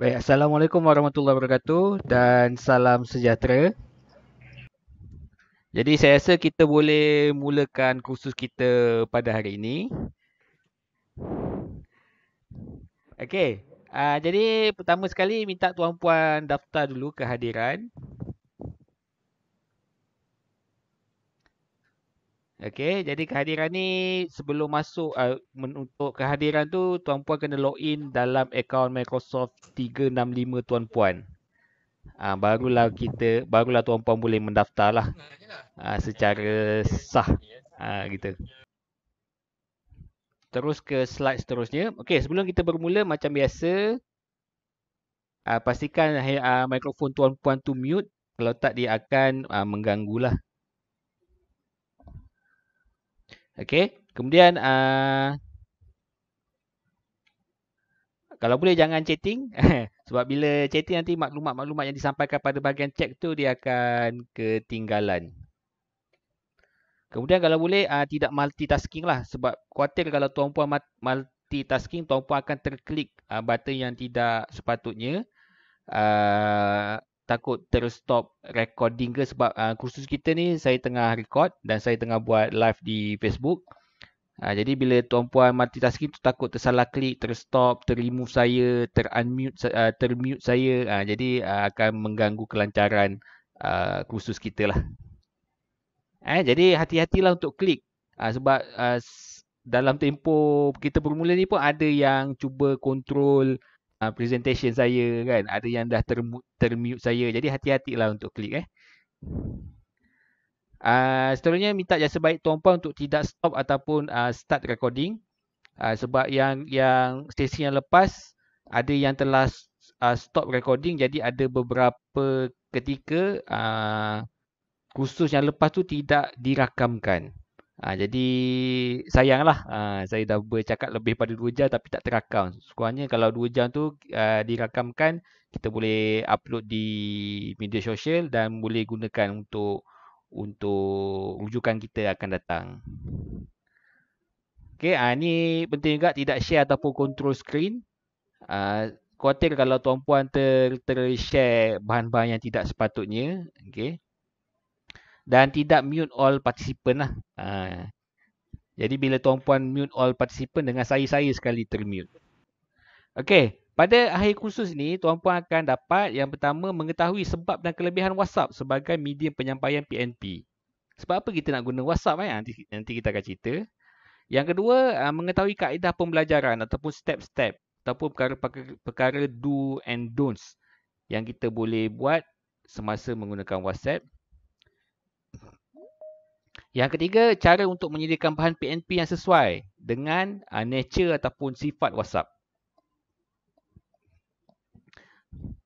Baik, Assalamualaikum warahmatullahi wabarakatuh dan salam sejahtera. Jadi saya rasa kita boleh mulakan kursus kita pada hari ini. Okey, uh, jadi pertama sekali minta tuan-puan daftar dulu kehadiran. Okey, jadi kehadiran ni sebelum masuk uh, untuk kehadiran tu tuan puan kena in dalam akaun Microsoft 365 tuan puan. Uh, barulah kita barulah tuan puan boleh mendaftarlah. Uh, ah, secara sah uh, gitu. Terus ke slide seterusnya. Okey, sebelum kita bermula macam biasa uh, pastikan uh, mikrofon tuan puan tu mute kalau tak dia akan uh, mengganggulah. Okey. Kemudian uh, kalau boleh jangan chatting sebab bila chatting nanti maklumat-maklumat yang disampaikan pada bahagian chat tu dia akan ketinggalan. Kemudian kalau boleh uh, tidak multitasking lah sebab khuatir kalau tuan puan multitasking tuan puan akan terklik uh, button yang tidak sepatutnya. Uh, takut terus stop recording ke sebab uh, kursus kita ni saya tengah record dan saya tengah buat live di Facebook. Uh, jadi bila tuan puan multitasking tu takut tersalah klik, terus stop, termove saya, terunmute uh, ah, termute saya. Uh, jadi uh, akan mengganggu kelancaran uh, kursus kita lah. Eh, jadi hati-hatilah untuk klik. Uh, sebab uh, dalam tempoh kita bermula ni pun ada yang cuba kontrol uh, presentation saya kan ada yang dah termute saya jadi hati-hatilah untuk klik eh uh, seterusnya minta jasa baik tuan puan untuk tidak stop ataupun uh, start recording uh, sebab yang yang sesi yang lepas ada yang telah uh, stop recording jadi ada beberapa ketika uh, khusus yang lepas tu tidak dirakamkan Ha, jadi sayanglah ha, saya dah bercakap lebih pada 2 jam tapi tak terakam. Sekurangnya kalau 2 jam tu ha, dirakamkan kita boleh upload di media sosial dan boleh gunakan untuk untuk rujukan kita akan datang. Okey, ha, ini penting juga tidak share ataupun control screen. Ha, khawatir kalau tuan-puan ter-share ter bahan-bahan yang tidak sepatutnya. Okey dan tidak mute all participant lah. Ha. Jadi bila tuan-puan mute all participant dengan saya-saya sekali termute. Okey, pada akhir kursus ni tuan-puan akan dapat yang pertama mengetahui sebab dan kelebihan WhatsApp sebagai medium penyampaian PNP. Sebab apa kita nak guna WhatsApp eh? Nanti, nanti kita akan cerita. Yang kedua, ah, mengetahui kaedah pembelajaran ataupun step-step ataupun perkara-perkara do and don'ts yang kita boleh buat semasa menggunakan WhatsApp. Yang ketiga, cara untuk menyediakan bahan PNP yang sesuai dengan uh, nature ataupun sifat WhatsApp.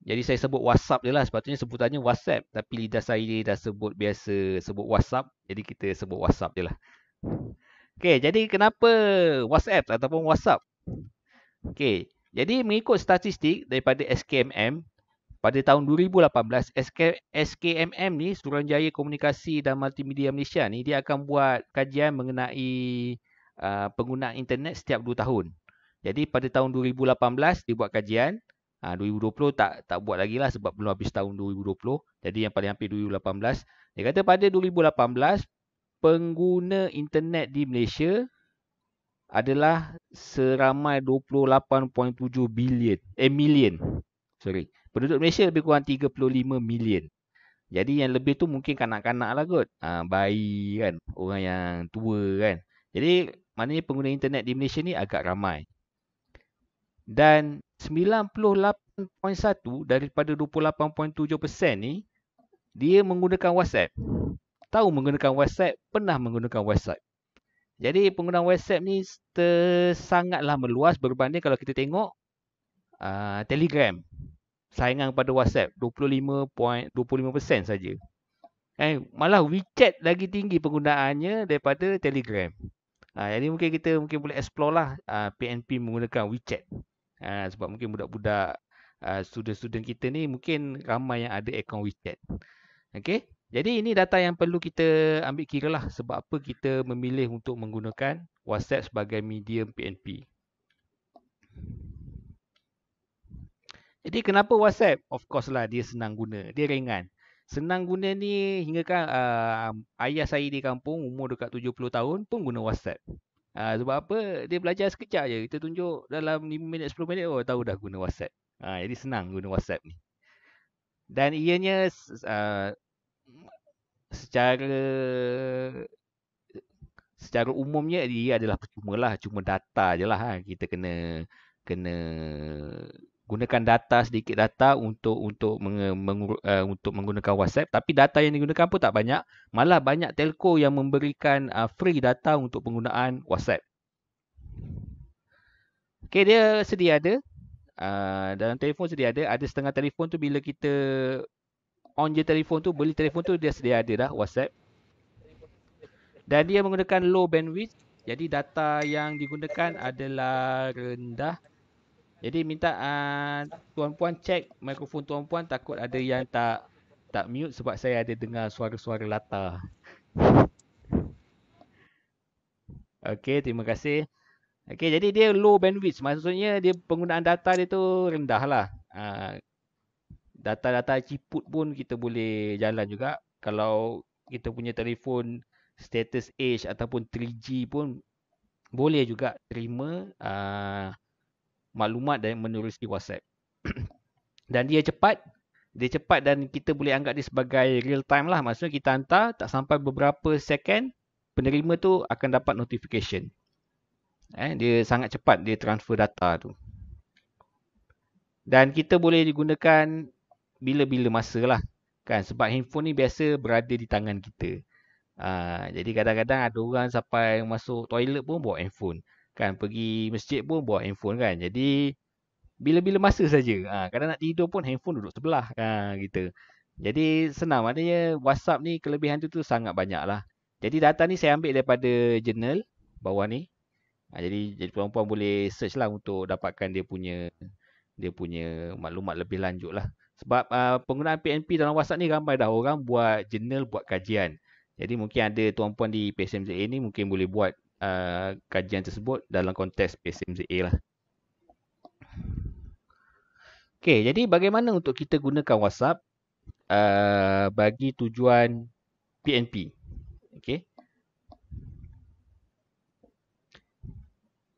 Jadi saya sebut WhatsApp je lah. Sepatutnya sebutannya WhatsApp. Tapi lidah saya ni dah sebut biasa sebut WhatsApp. Jadi kita sebut WhatsApp je lah. Okay, jadi kenapa WhatsApp ataupun WhatsApp? Okay, jadi mengikut statistik daripada SKMM pada tahun 2018 SK, SKMM ni Suruhanjaya Komunikasi dan Multimedia Malaysia ni dia akan buat kajian mengenai uh, pengguna internet setiap 2 tahun. Jadi pada tahun 2018 dia buat kajian, ah, uh, 2020 tak tak buat lagi lah sebab belum habis tahun 2020. Jadi yang paling hampir 2018 dia kata pada 2018 pengguna internet di Malaysia adalah seramai 28.7 bilion eh million. Sorry. Penduduk Malaysia lebih kurang 35 million. Jadi yang lebih tu mungkin kanak-kanak lah kot. Ha, bayi kan. Orang yang tua kan. Jadi maknanya pengguna internet di Malaysia ni agak ramai. Dan 98.1 daripada 28.7% ni dia menggunakan WhatsApp. Tahu menggunakan WhatsApp, pernah menggunakan WhatsApp. Jadi pengguna WhatsApp ni sangatlah meluas berbanding kalau kita tengok uh, Telegram saingan pada WhatsApp 25.25% saja. Eh, malah WeChat lagi tinggi penggunaannya daripada Telegram. Ha, jadi mungkin kita mungkin boleh explore lah ha, PNP menggunakan WeChat. Ha, sebab mungkin budak-budak ha, student-student kita ni mungkin ramai yang ada akaun WeChat. Okey. Jadi ini data yang perlu kita ambil kira lah sebab apa kita memilih untuk menggunakan WhatsApp sebagai medium PNP. Jadi kenapa WhatsApp? Of course lah dia senang guna. Dia ringan. Senang guna ni hingga kan uh, ayah saya di kampung umur dekat 70 tahun pun guna WhatsApp. Uh, sebab apa? Dia belajar sekejap je. Kita tunjuk dalam 5 minit 10 minit oh tahu dah guna WhatsApp. Uh, jadi senang guna WhatsApp ni. Dan ianya uh, secara secara umumnya dia adalah percuma lah. Cuma data je lah. Ha. Kita kena kena gunakan data sedikit data untuk untuk meng, meng, uh, eh, untuk menggunakan WhatsApp tapi data yang digunakan pun tak banyak malah banyak telco yang memberikan uh, free data untuk penggunaan WhatsApp. Okey dia sedia ada uh, dalam telefon sedia ada ada setengah telefon tu bila kita on je telefon tu beli telefon tu dia sedia ada dah WhatsApp. Dan dia menggunakan low bandwidth jadi data yang digunakan adalah rendah jadi minta uh, tuan-puan cek mikrofon tuan-puan takut ada yang tak tak mute sebab saya ada dengar suara-suara latar. Okey, terima kasih. Okey, jadi dia low bandwidth. Maksudnya dia penggunaan data dia tu rendah lah. Ah, data-data ciput pun kita boleh jalan juga. Kalau kita punya telefon status age ataupun 3G pun boleh juga terima uh, maklumat dan menerusi WhatsApp. dan dia cepat. Dia cepat dan kita boleh anggap dia sebagai real time lah. Maksudnya kita hantar tak sampai beberapa second penerima tu akan dapat notification. Eh, dia sangat cepat dia transfer data tu. Dan kita boleh digunakan bila-bila masa lah. Kan? Sebab handphone ni biasa berada di tangan kita. Uh, jadi kadang-kadang ada orang sampai masuk toilet pun bawa handphone kan pergi masjid pun bawa handphone kan jadi bila-bila masa saja ha, kadang nak tidur pun handphone duduk sebelah ha, gitu. jadi senang maknanya whatsapp ni kelebihan tu tu sangat banyak lah jadi data ni saya ambil daripada journal bawah ni ha, jadi jadi perempuan boleh search lah untuk dapatkan dia punya dia punya maklumat lebih lanjut lah sebab uh, penggunaan PNP dalam WhatsApp ni ramai dah orang buat journal, buat kajian. Jadi mungkin ada tuan-puan di PSMZA ni mungkin boleh buat uh, kajian tersebut dalam konteks PSMZA lah. Okay, jadi bagaimana untuk kita gunakan WhatsApp uh, bagi tujuan PNP? Okay.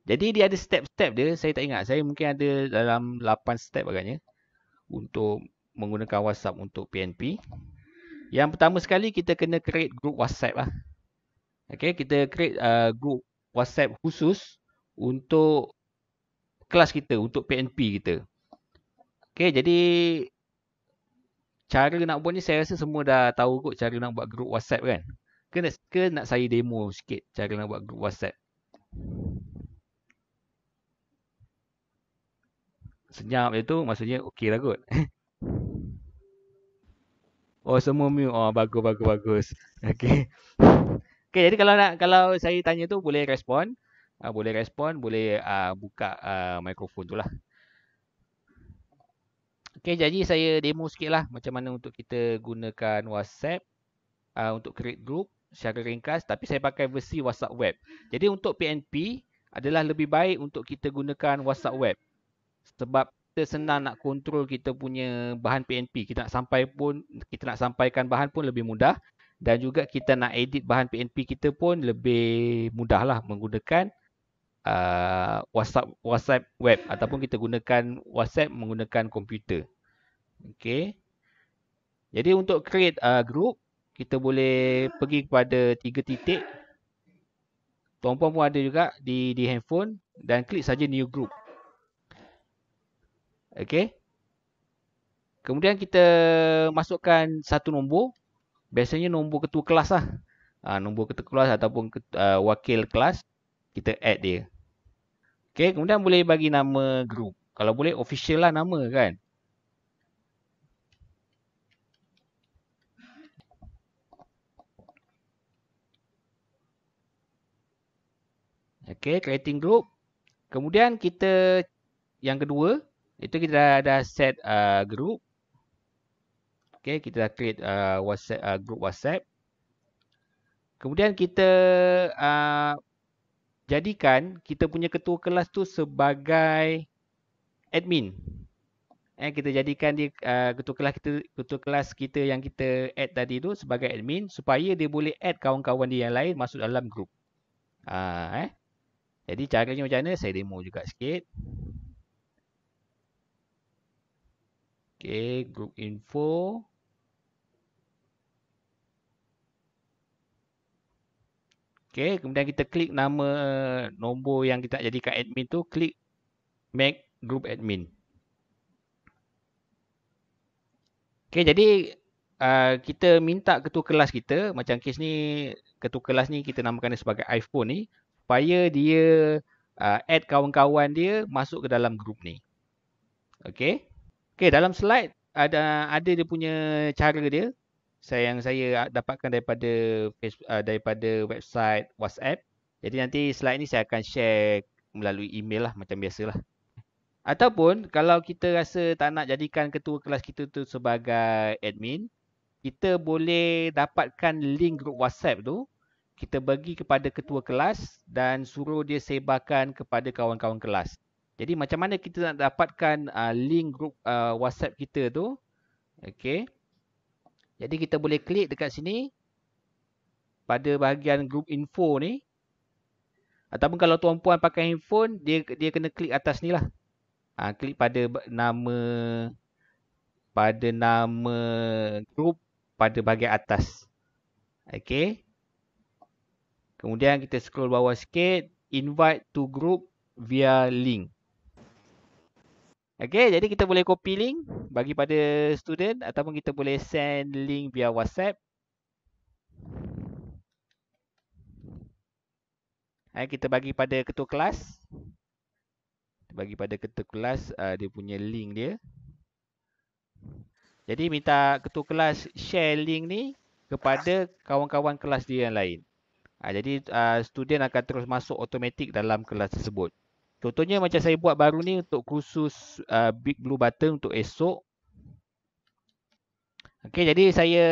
Jadi dia ada step-step dia, saya tak ingat. Saya mungkin ada dalam 8 step agaknya untuk menggunakan WhatsApp untuk PNP. Yang pertama sekali kita kena create group WhatsApp lah. Okay, kita create uh, group WhatsApp khusus untuk kelas kita, untuk PNP kita. Okay, jadi cara nak buat ni saya rasa semua dah tahu kot cara nak buat group WhatsApp kan. Ke nak, ke nak saya demo sikit cara nak buat group WhatsApp. Senyap je tu maksudnya okey lah kot. oh semua mute. Oh bagus, bagus, bagus. Okay. Okay, jadi kalau nak kalau saya tanya tu boleh respon, uh, boleh respon, boleh uh, buka uh, ah, mikrofon tu lah. Okay, jadi saya demo sikit lah macam mana untuk kita gunakan WhatsApp uh, untuk create group secara ringkas tapi saya pakai versi WhatsApp web. Jadi untuk PNP adalah lebih baik untuk kita gunakan WhatsApp web sebab kita senang nak kontrol kita punya bahan PNP. Kita nak sampai pun, kita nak sampaikan bahan pun lebih mudah dan juga kita nak edit bahan PNP kita pun lebih mudahlah menggunakan uh, WhatsApp WhatsApp web ataupun kita gunakan WhatsApp menggunakan komputer. Okay. Jadi untuk create a uh, group kita boleh pergi kepada tiga titik. Tuan-puan pun ada juga di di handphone dan klik saja new group. Okay. Kemudian kita masukkan satu nombor biasanya nombor ketua kelas lah. Ha, nombor ketua kelas ataupun ketua, uh, wakil kelas, kita add dia. Okay, kemudian boleh bagi nama group. Kalau boleh, official lah nama kan. Okay, creating group. Kemudian kita yang kedua, itu kita dah, dah set uh, group. Okay, kita dah create uh, WhatsApp, uh, group WhatsApp. Kemudian kita uh, jadikan kita punya ketua kelas tu sebagai admin. Eh, kita jadikan dia uh, ketua kelas kita ketua kelas kita yang kita add tadi tu sebagai admin supaya dia boleh add kawan-kawan dia yang lain masuk dalam group. Uh, eh. Jadi caranya macam mana? Saya demo juga sikit. Okay, group info. Okay, kemudian kita klik nama eh, nombor yang kita jadi jadikan admin tu, klik make group admin. Okay, jadi uh, kita minta ketua kelas kita, macam kes ni, ketua kelas ni kita namakan dia sebagai iPhone ni, supaya dia uh, add kawan-kawan dia masuk ke dalam grup ni. Okay, okay dalam slide ada, ada dia punya cara dia saya yang saya dapatkan daripada Facebook, uh, daripada website WhatsApp. Jadi nanti slide ni saya akan share melalui email lah macam biasalah. Ataupun kalau kita rasa tak nak jadikan ketua kelas kita tu sebagai admin, kita boleh dapatkan link grup WhatsApp tu, kita bagi kepada ketua kelas dan suruh dia sebarkan kepada kawan-kawan kelas. Jadi macam mana kita nak dapatkan uh, link grup uh, WhatsApp kita tu? Okey. Jadi kita boleh klik dekat sini. Pada bahagian group info ni. Ataupun kalau tuan puan pakai handphone, dia dia kena klik atas ni lah. Ha, klik pada nama, pada nama group pada bahagian atas. Okay. Kemudian kita scroll bawah sikit. Invite to group via link. Okay, jadi kita boleh copy link bagi pada student ataupun kita boleh send link via WhatsApp. Ha, kita bagi pada ketua kelas. Bagi pada ketua kelas uh, dia punya link dia. Jadi minta ketua kelas share link ni kepada kawan-kawan kelas dia yang lain. Ha, jadi uh, student akan terus masuk automatik dalam kelas tersebut. Contohnya macam saya buat baru ni untuk kursus uh, Big Blue Button untuk esok. Okey, jadi saya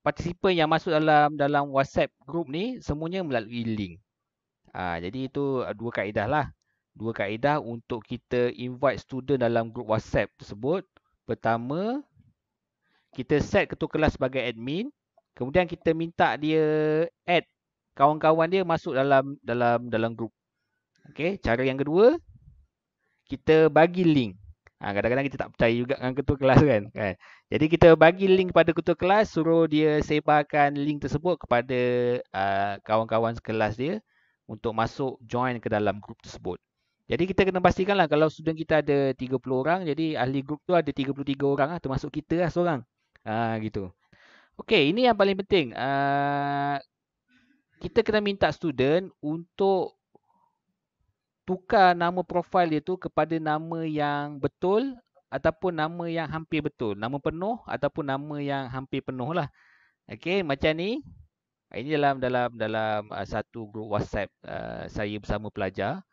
participant yang masuk dalam dalam WhatsApp group ni semuanya melalui link. Uh, jadi itu uh, dua kaedah lah. Dua kaedah untuk kita invite student dalam group WhatsApp tersebut. Pertama, kita set ketua kelas sebagai admin. Kemudian kita minta dia add kawan-kawan dia masuk dalam dalam dalam group. Okey, cara yang kedua kita bagi link. Ha, kadang-kadang kita tak percaya juga dengan ketua kelas kan? kan. Jadi kita bagi link kepada ketua kelas, suruh dia sebarkan link tersebut kepada uh, kawan-kawan sekelas dia untuk masuk join ke dalam grup tersebut. Jadi kita kena pastikanlah kalau student kita ada 30 orang, jadi ahli grup tu ada 33 orang lah, termasuk kita lah seorang. Ha, gitu. Okey, ini yang paling penting. Uh, kita kena minta student untuk tukar nama profil dia tu kepada nama yang betul ataupun nama yang hampir betul. Nama penuh ataupun nama yang hampir penuh lah. Okey, macam ni. Ah, ini dalam dalam dalam ah, satu grup WhatsApp uh, saya bersama pelajar.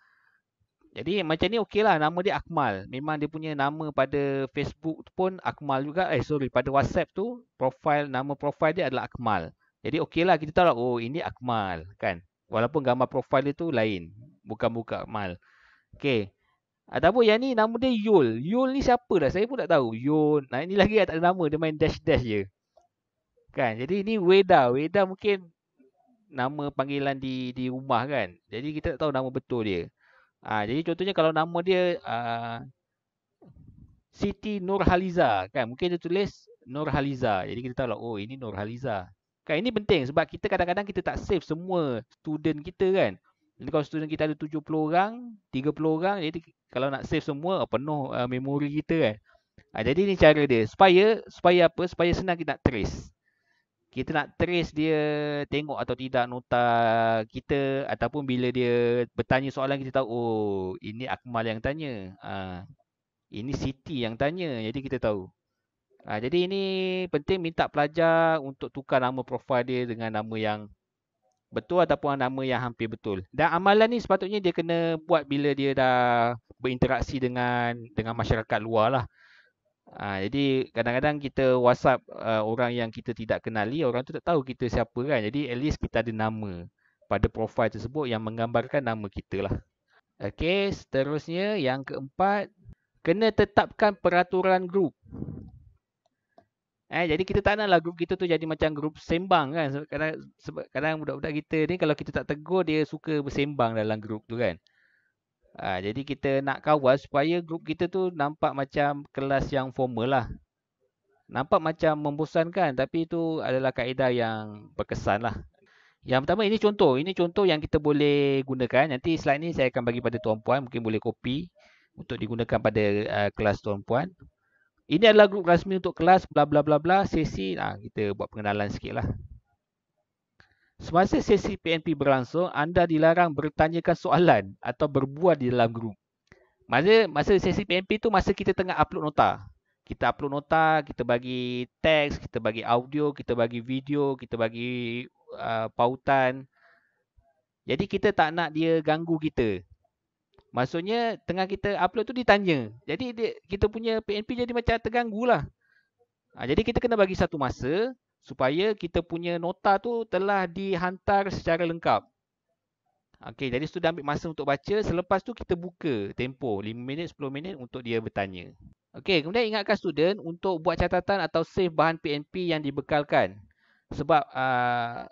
Jadi macam ni okey lah. Nama dia Akmal. Memang dia punya nama pada Facebook tu pun Akmal juga. Eh sorry, pada WhatsApp tu profil nama profil dia adalah Akmal. Jadi okey lah kita tahu lah, oh ini Akmal kan. Walaupun gambar profil dia tu lain. Bukan buka akmal. Okay. Ataupun ah, yang ni nama dia Yul. Yul ni siapa dah? Saya pun tak tahu. Yul. Nah, ini lagi tak ada nama. Dia main dash-dash je. Kan? Jadi ni Weda. Weda mungkin nama panggilan di di rumah kan. Jadi kita tak tahu nama betul dia. Ha, jadi contohnya kalau nama dia uh, Siti Nurhaliza kan. Mungkin dia tulis Nurhaliza. Jadi kita tahu lah, oh ini Nurhaliza. Kan ini penting sebab kita kadang-kadang kita tak save semua student kita kan. Jadi kalau student kita ada 70 orang, 30 orang, jadi kalau nak save semua, ah, penuh uh, memori kita kan. Ha, jadi ni cara dia. Supaya, supaya apa? Supaya senang kita nak trace. Kita nak trace dia tengok atau tidak nota kita ataupun bila dia bertanya soalan kita tahu, oh ini Akmal yang tanya. Ha, ini Siti yang tanya. Jadi kita tahu. Ha, jadi ini penting minta pelajar untuk tukar nama profil dia dengan nama yang betul ataupun nama yang hampir betul. Dan amalan ni sepatutnya dia kena buat bila dia dah berinteraksi dengan dengan masyarakat luar lah. Ha, jadi kadang-kadang kita whatsapp uh, orang yang kita tidak kenali, orang tu tak tahu kita siapa kan. Jadi at least kita ada nama pada profil tersebut yang menggambarkan nama kita lah. Okay, seterusnya yang keempat, kena tetapkan peraturan grup. Eh, jadi kita tak naklah grup kita tu jadi macam grup sembang kan. Sebab kadang, sebab kadang budak-budak kita ni kalau kita tak tegur dia suka bersembang dalam grup tu kan. Ha, jadi kita nak kawal supaya grup kita tu nampak macam kelas yang formal lah. Nampak macam membosankan tapi itu adalah kaedah yang berkesan lah. Yang pertama ini contoh. Ini contoh yang kita boleh gunakan. Nanti slide ni saya akan bagi pada tuan-puan. Mungkin boleh copy untuk digunakan pada uh, kelas tuan-puan. Ini adalah grup rasmi untuk kelas bla bla bla bla sesi. Ah kita buat pengenalan sikitlah. Semasa sesi PNP berlangsung, anda dilarang bertanyakan soalan atau berbuat di dalam grup. Masa masa sesi PNP tu masa kita tengah upload nota. Kita upload nota, kita bagi teks, kita bagi audio, kita bagi video, kita bagi uh, pautan. Jadi kita tak nak dia ganggu kita. Maksudnya tengah kita upload tu ditanya. Jadi dia, kita punya PNP jadi macam terganggu lah. Ha, jadi kita kena bagi satu masa supaya kita punya nota tu telah dihantar secara lengkap. Okey, jadi situ dah ambil masa untuk baca. Selepas tu kita buka tempoh 5 minit, 10 minit untuk dia bertanya. Okey, kemudian ingatkan student untuk buat catatan atau save bahan PNP yang dibekalkan. Sebab uh,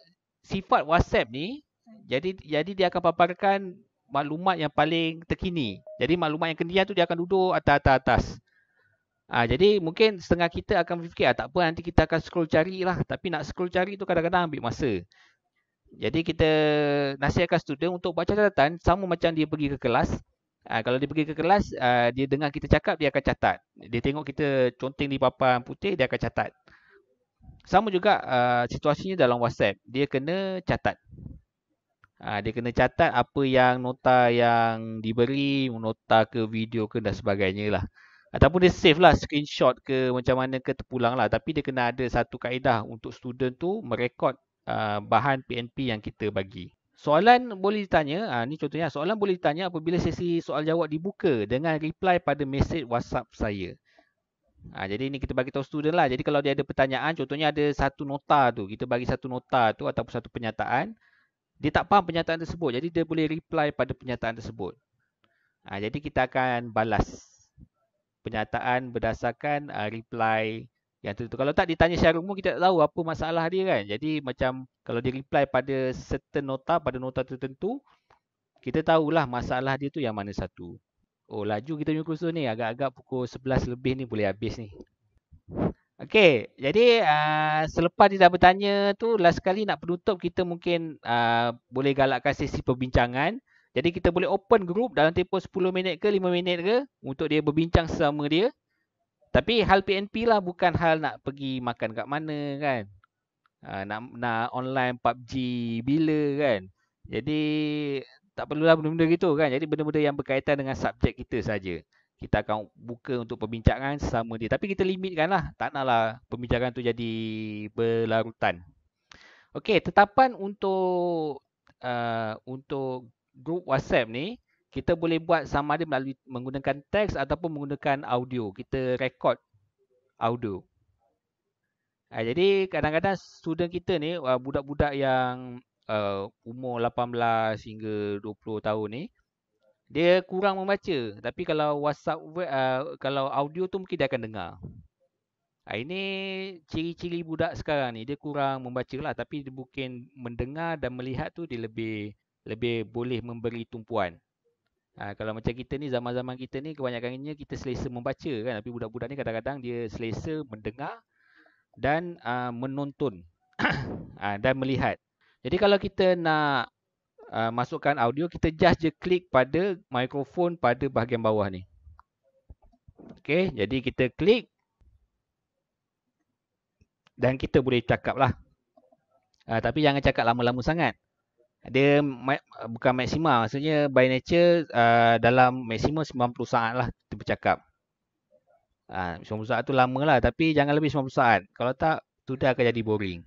sifat WhatsApp ni, jadi jadi dia akan paparkan maklumat yang paling terkini. Jadi maklumat yang kendian tu dia akan duduk atas-atas. Ha, ah, jadi mungkin setengah kita akan fikir ah, tak apa nanti kita akan scroll cari lah. Tapi nak scroll cari tu kadang-kadang ambil masa. Jadi kita nasihatkan student untuk baca catatan sama macam dia pergi ke kelas. Ha, kalau dia pergi ke kelas, ha, dia dengar kita cakap, dia akan catat. Dia tengok kita conteng di papan putih, dia akan catat. Sama juga uh, situasinya dalam WhatsApp. Dia kena catat. Ha, dia kena catat apa yang nota yang diberi, nota ke video ke dan sebagainya lah. Ataupun dia save lah screenshot ke macam mana ke terpulang lah. Tapi dia kena ada satu kaedah untuk student tu merekod uh, bahan PNP yang kita bagi. Soalan boleh ditanya, ha, ni contohnya soalan boleh ditanya apabila sesi soal jawab dibuka dengan reply pada mesej WhatsApp saya. Ha, jadi ni kita bagi tahu student lah. Jadi kalau dia ada pertanyaan, contohnya ada satu nota tu. Kita bagi satu nota tu ataupun satu pernyataan dia tak faham pernyataan tersebut. Jadi dia boleh reply pada pernyataan tersebut. Ha, jadi kita akan balas pernyataan berdasarkan uh, reply yang tertentu. Kalau tak ditanya secara umum kita tak tahu apa masalah dia kan. Jadi macam kalau dia reply pada certain nota, pada nota tertentu, kita tahulah masalah dia tu yang mana satu. Oh laju kita punya kursus ni. Agak-agak pukul 11 lebih ni boleh habis ni. Okey, jadi uh, selepas dia dah bertanya tu last sekali nak penutup kita mungkin uh, boleh galakkan sesi perbincangan. Jadi kita boleh open group dalam tempoh 10 minit ke 5 minit ke untuk dia berbincang sama dia. Tapi hal PNP lah bukan hal nak pergi makan kat mana kan. Uh, nak nak online PUBG bila kan. Jadi tak perlulah benda-benda gitu kan. Jadi benda-benda yang berkaitan dengan subjek kita saja kita akan buka untuk perbincangan sama dia. Tapi kita limitkan lah. Tak nak lah perbincangan tu jadi berlarutan. Okey, tetapan untuk uh, untuk grup WhatsApp ni, kita boleh buat sama ada melalui menggunakan teks ataupun menggunakan audio. Kita record audio. Uh, jadi kadang-kadang student kita ni, uh, budak-budak yang uh, umur 18 hingga 20 tahun ni, uh, dia kurang membaca tapi kalau WhatsApp uh, kalau audio tu mungkin dia akan dengar. Uh, ini ciri-ciri budak sekarang ni dia kurang membaca lah, tapi dia mungkin mendengar dan melihat tu dia lebih lebih boleh memberi tumpuan. Ha, kalau macam kita ni zaman-zaman kita ni kebanyakannya kita selesa membaca kan tapi budak-budak ni kadang-kadang dia selesa mendengar dan uh, menonton ha, dan melihat. Jadi kalau kita nak uh, masukkan audio kita just je klik pada mikrofon pada bahagian bawah ni. Okey, jadi kita klik dan kita boleh cakap lah. Uh, tapi jangan cakap lama-lama sangat. Dia ma- bukan maksima. Maksudnya by nature uh, dalam maksimum 90 saat lah kita bercakap. Uh, 90 saat tu lama lah. Tapi jangan lebih 90 saat. Kalau tak, tu dah akan jadi boring.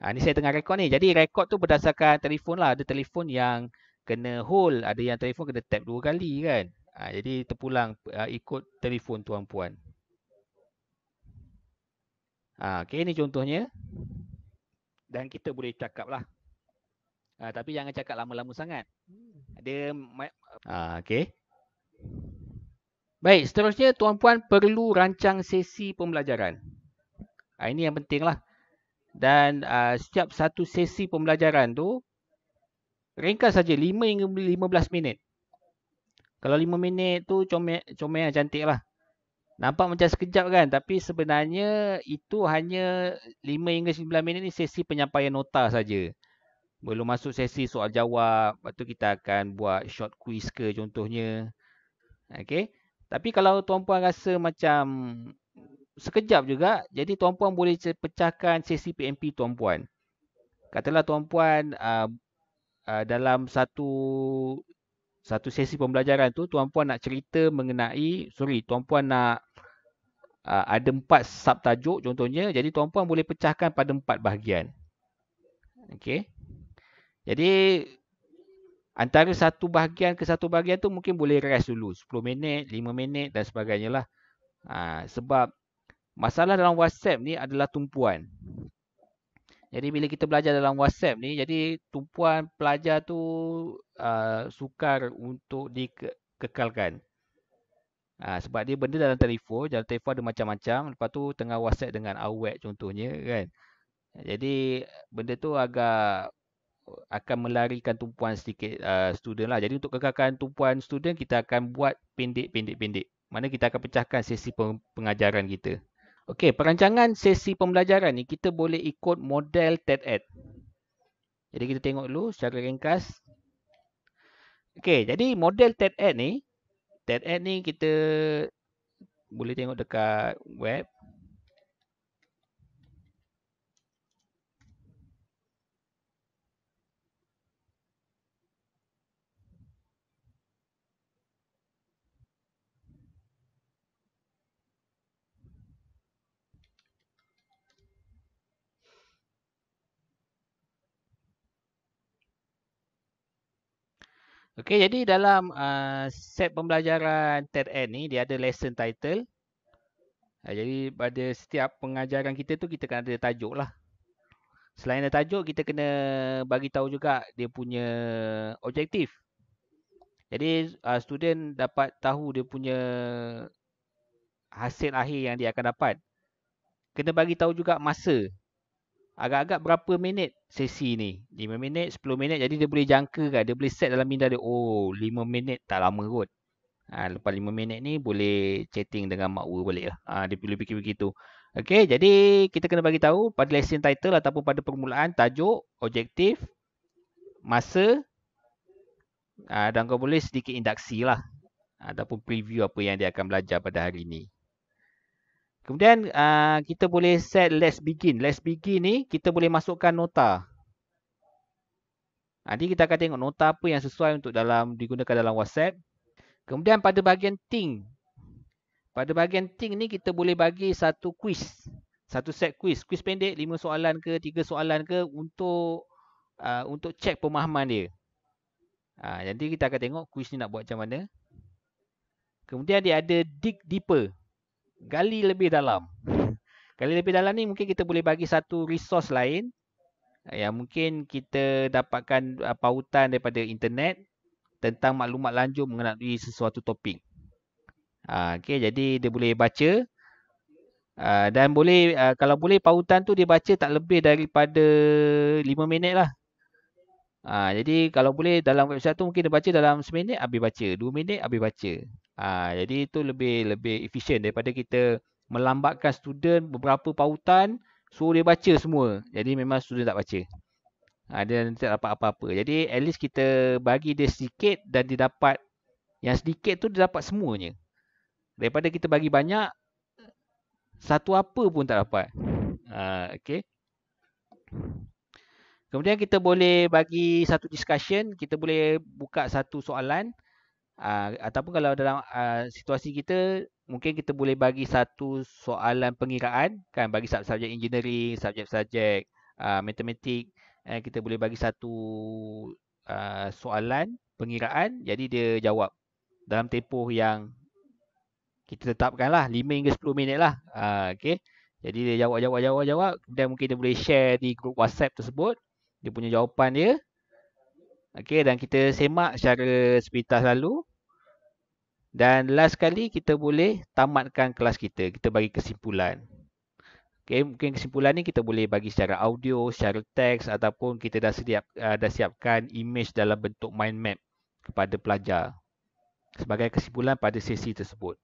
Ha, ni saya tengah rekod ni. Jadi rekod tu berdasarkan telefon lah. Ada telefon yang kena hold. Ada yang telefon kena tap dua kali kan. Ha, jadi terpulang uh, ikut telefon tuan-puan. Ha, okay ni contohnya. Dan kita boleh cakap lah. Ha, tapi jangan cakap lama-lama sangat. Ada... Ha, okay. Baik, seterusnya tuan-puan perlu rancang sesi pembelajaran. Ha, ini yang penting lah. Dan uh, setiap satu sesi pembelajaran tu, ringkas saja 5 hingga 15 minit. Kalau 5 minit tu comel-comel cantik lah. Nampak macam sekejap kan? Tapi sebenarnya itu hanya 5 hingga 9 minit ni sesi penyampaian nota saja. Belum masuk sesi soal jawab. Lepas tu kita akan buat short quiz ke contohnya. Okay. Tapi kalau tuan-puan rasa macam sekejap juga. Jadi tuan-puan boleh pecahkan sesi PMP tuan-puan. Katalah tuan-puan uh, uh, dalam satu satu sesi pembelajaran tu tuan-puan nak cerita mengenai sorry tuan-puan nak uh, ada empat sub tajuk contohnya. Jadi tuan-puan boleh pecahkan pada empat bahagian. Okey. Jadi antara satu bahagian ke satu bahagian tu mungkin boleh rest dulu 10 minit, 5 minit dan sebagainya lah. Ha, sebab Masalah dalam WhatsApp ni adalah tumpuan. Jadi bila kita belajar dalam WhatsApp ni, jadi tumpuan pelajar tu uh, sukar untuk dikekalkan. Uh, sebab dia benda dalam telefon, dalam telefon ada macam-macam. Lepas tu tengah WhatsApp dengan awet contohnya kan. Jadi benda tu agak akan melarikan tumpuan sedikit uh, student lah. Jadi untuk kekalkan tumpuan student, kita akan buat pendek-pendek-pendek. Mana kita akan pecahkan sesi pengajaran kita. Okey, perancangan sesi pembelajaran ni kita boleh ikut model TED-Ed. Jadi kita tengok dulu secara ringkas. Okey, jadi model TED-Ed ni, TED-Ed ni kita boleh tengok dekat web. Okey, jadi dalam uh, set pembelajaran TED-N ni, dia ada lesson title. Uh, jadi pada setiap pengajaran kita tu, kita kena ada tajuk lah. Selain ada tajuk, kita kena bagi tahu juga dia punya objektif. Jadi uh, student dapat tahu dia punya hasil akhir yang dia akan dapat. Kena bagi tahu juga masa agak-agak berapa minit sesi ni. 5 minit, 10 minit. Jadi dia boleh kan? Dia boleh set dalam minda dia. Oh, 5 minit tak lama kot. Ha, lepas 5 minit ni boleh chatting dengan makwa balik lah. Ha, dia boleh fikir begitu. Okay, jadi kita kena bagi tahu pada lesson title ataupun pada permulaan tajuk, objektif, masa ha, dan kau boleh sedikit induksi lah. ataupun preview apa yang dia akan belajar pada hari ni. Kemudian uh, kita boleh set let's begin. Let's begin ni kita boleh masukkan nota. Ha, nanti kita akan tengok nota apa yang sesuai untuk dalam digunakan dalam WhatsApp. Kemudian pada bahagian think. Pada bahagian think ni kita boleh bagi satu quiz. Satu set quiz. Quiz pendek 5 soalan ke 3 soalan ke untuk uh, untuk check pemahaman dia. Ha, nanti kita akan tengok quiz ni nak buat macam mana. Kemudian dia ada dig deeper gali lebih dalam. Gali lebih dalam ni mungkin kita boleh bagi satu resource lain Ya mungkin kita dapatkan uh, pautan daripada internet tentang maklumat lanjut mengenai sesuatu topik. Uh, ah, okay, jadi dia boleh baca uh, dan boleh uh, kalau boleh pautan tu dia baca tak lebih daripada 5 minit lah. Uh, jadi kalau boleh dalam website tu mungkin dia baca dalam seminit habis baca, 2 minit habis baca. Ha, jadi itu lebih lebih efisien daripada kita melambatkan student beberapa pautan suruh dia baca semua. Jadi memang student tak baca. Ha, dia nanti tak dapat apa-apa. Jadi at least kita bagi dia sedikit dan dia dapat yang sedikit tu dia dapat semuanya. Daripada kita bagi banyak satu apa pun tak dapat. Ha, okay. Kemudian kita boleh bagi satu discussion. Kita boleh buka satu soalan. Uh, Uh, ataupun kalau dalam uh, situasi kita, mungkin kita boleh bagi satu soalan pengiraan, kan? Bagi subjek engineering, subjek-subjek uh, matematik, eh, kita boleh bagi satu uh, soalan pengiraan. Jadi dia jawab dalam tempoh yang kita tetapkan lah, 5 hingga 10 minit lah. Uh, okay. Jadi dia jawab, jawab, jawab, jawab. Kemudian mungkin dia boleh share di grup WhatsApp tersebut. Dia punya jawapan dia. okay? dan kita semak secara sepintas lalu. Dan last kali kita boleh tamatkan kelas kita. Kita bagi kesimpulan. Okay, mungkin kesimpulan ni kita boleh bagi secara audio, secara teks ataupun kita dah, siap, uh, dah siapkan image dalam bentuk mind map kepada pelajar sebagai kesimpulan pada sesi tersebut.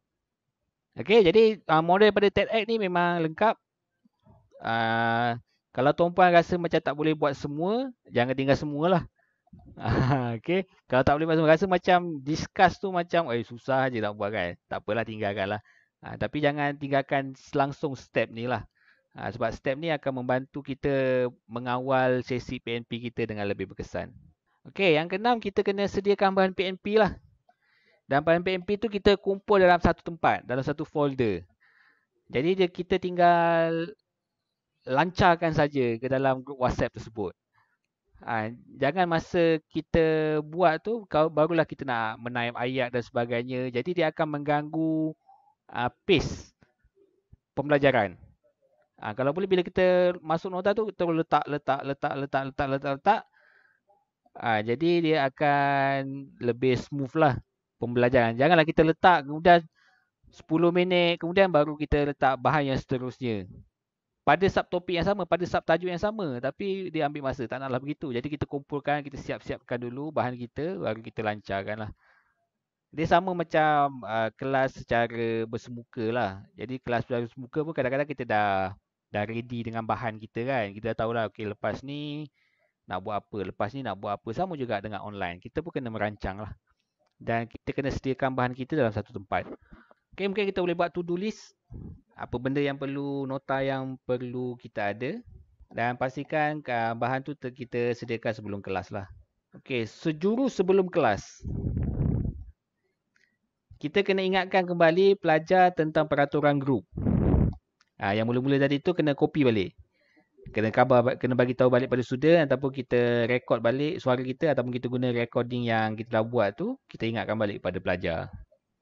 Okay, jadi uh, ah, model pada TEDx ni memang lengkap. Uh, kalau tuan-puan rasa macam tak boleh buat semua, jangan tinggal semualah. okay. Kalau tak boleh maksudnya, rasa macam discuss tu macam eh susah je nak buat kan. Tak apalah tinggalkan lah. Ha, tapi jangan tinggalkan langsung step ni lah. Ha, sebab step ni akan membantu kita mengawal sesi PNP kita dengan lebih berkesan. Okay, yang keenam kita kena sediakan bahan PNP lah. Dan bahan PNP tu kita kumpul dalam satu tempat, dalam satu folder. Jadi dia, kita tinggal lancarkan saja ke dalam grup WhatsApp tersebut. Ha, jangan masa kita buat tu kau barulah kita nak menaip ayat dan sebagainya. Jadi dia akan mengganggu uh, pace pembelajaran. Ha, kalau boleh bila kita masuk nota tu kita letak letak letak letak letak letak letak. Ha, jadi dia akan lebih smooth lah pembelajaran. Janganlah kita letak kemudian 10 minit kemudian baru kita letak bahan yang seterusnya pada sub topik yang sama, pada sub tajuk yang sama. Tapi dia ambil masa. Tak naklah begitu. Jadi kita kumpulkan, kita siap-siapkan dulu bahan kita. Baru kita lancarkan lah. Dia sama macam uh, kelas secara bersemuka lah. Jadi kelas bersemuka pun kadang-kadang kita dah dah ready dengan bahan kita kan. Kita dah tahulah okay, lepas ni nak buat apa. Lepas ni nak buat apa. Sama juga dengan online. Kita pun kena merancang lah. Dan kita kena sediakan bahan kita dalam satu tempat. Okay, mungkin kita boleh buat to-do list apa benda yang perlu nota yang perlu kita ada dan pastikan ah, bahan tu kita sediakan sebelum kelas lah. Okey, sejuru sebelum kelas. Kita kena ingatkan kembali pelajar tentang peraturan grup. Ah yang mula-mula tadi tu kena copy balik. Kena khabar kena bagi tahu balik pada student ataupun kita rekod balik suara kita ataupun kita guna recording yang kita dah buat tu, kita ingatkan balik pada pelajar.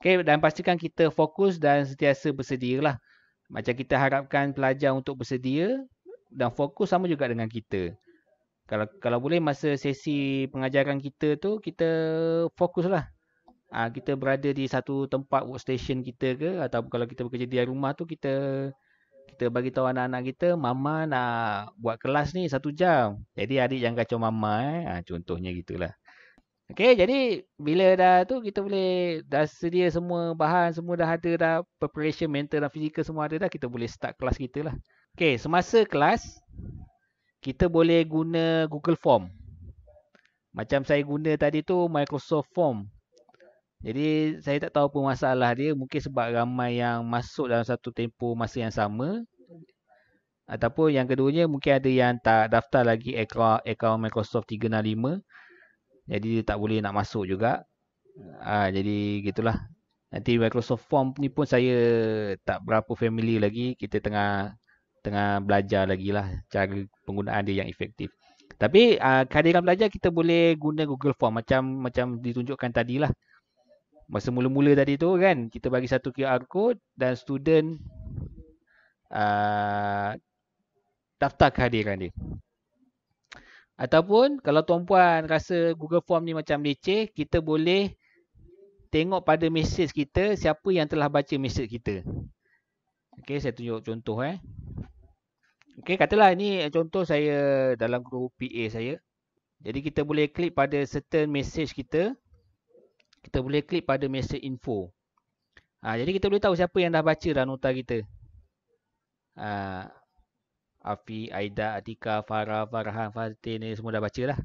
Okay, dan pastikan kita fokus dan sentiasa bersedia lah. Macam kita harapkan pelajar untuk bersedia dan fokus sama juga dengan kita. Kalau kalau boleh masa sesi pengajaran kita tu, kita fokus lah. Ha, kita berada di satu tempat workstation kita ke atau kalau kita bekerja di rumah tu kita kita bagi tahu anak-anak kita mama nak buat kelas ni satu jam. Jadi adik jangan kacau mama eh. Ha, contohnya gitulah. Okay, jadi bila dah tu kita boleh dah sedia semua bahan, semua dah ada dah preparation mental dan fizikal semua ada dah, kita boleh start kelas kita lah. Okay, semasa kelas kita boleh guna Google Form. Macam saya guna tadi tu Microsoft Form. Jadi saya tak tahu apa masalah dia, mungkin sebab ramai yang masuk dalam satu tempoh masa yang sama. Ataupun yang keduanya mungkin ada yang tak daftar lagi akaun Microsoft 365. Jadi dia tak boleh nak masuk juga. Hmm. Ah, jadi gitulah. Nanti Microsoft Form ni pun saya tak berapa familiar lagi. Kita tengah tengah belajar lagi lah cara penggunaan dia yang efektif. Tapi uh, kehadiran belajar kita boleh guna Google Form macam macam ditunjukkan tadilah. Masa mula-mula tadi tu kan kita bagi satu QR code dan student uh, daftar kehadiran dia. Ataupun kalau tuan-puan rasa Google Form ni macam leceh, kita boleh tengok pada mesej kita siapa yang telah baca mesej kita. Okey, saya tunjuk contoh eh. Okey, katalah ini contoh saya dalam grup PA saya. Jadi kita boleh klik pada certain message kita. Kita boleh klik pada message info. Ha, jadi kita boleh tahu siapa yang dah baca dah nota kita. Ha, Afi, Aida, Atika, Farah, Farhan, Fatin ni semua dah baca lah.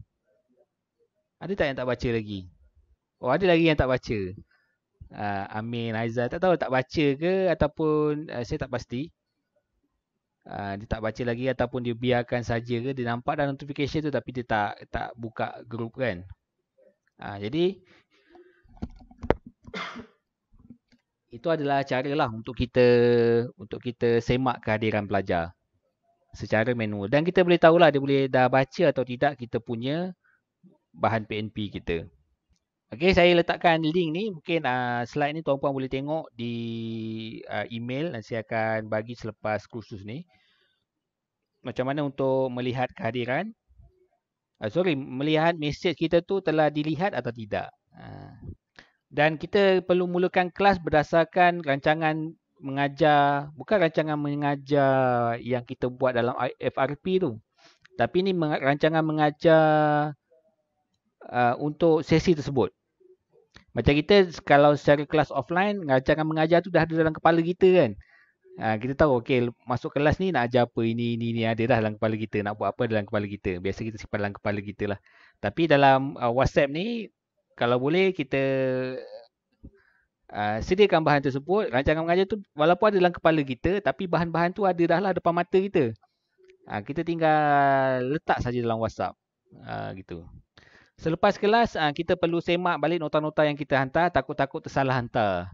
Ada tak yang tak baca lagi? Oh, ada lagi yang tak baca. Uh, Amin, Aizah, tak tahu tak baca ke ataupun uh, saya tak pasti. Uh, dia tak baca lagi ataupun dia biarkan saja ke. Dia nampak dah notification tu tapi dia tak tak buka grup kan. Uh, jadi, itu adalah cara lah untuk kita, untuk kita semak kehadiran pelajar secara manual dan kita boleh tahu lah dia boleh dah baca atau tidak kita punya bahan PNP kita. Okay saya letakkan link ni mungkin uh, slide ni tuan-puan boleh tengok di uh, email dan saya akan bagi selepas kursus ni. Macam mana untuk melihat kehadiran uh, sorry, melihat mesej kita tu telah dilihat atau tidak. Uh, dan kita perlu mulakan kelas berdasarkan rancangan mengajar bukan rancangan mengajar yang kita buat dalam FRP tu tapi ni rancangan mengajar uh, untuk sesi tersebut macam kita kalau secara kelas offline rancangan mengajar tu dah ada dalam kepala kita kan uh, kita tahu okay, masuk kelas ni nak ajar apa ini ini ni ada dah dalam kepala kita nak buat apa dalam kepala kita biasa kita simpan dalam kepala kita lah tapi dalam uh, WhatsApp ni kalau boleh kita Ah, sediakan bahan tersebut, rancangan mengajar tu walaupun ada dalam kepala kita tapi bahan-bahan tu ada dah lah depan mata kita. Ha, kita tinggal letak saja dalam WhatsApp. Ha, gitu. Selepas kelas ha, kita perlu semak balik nota-nota yang kita hantar takut-takut tersalah hantar.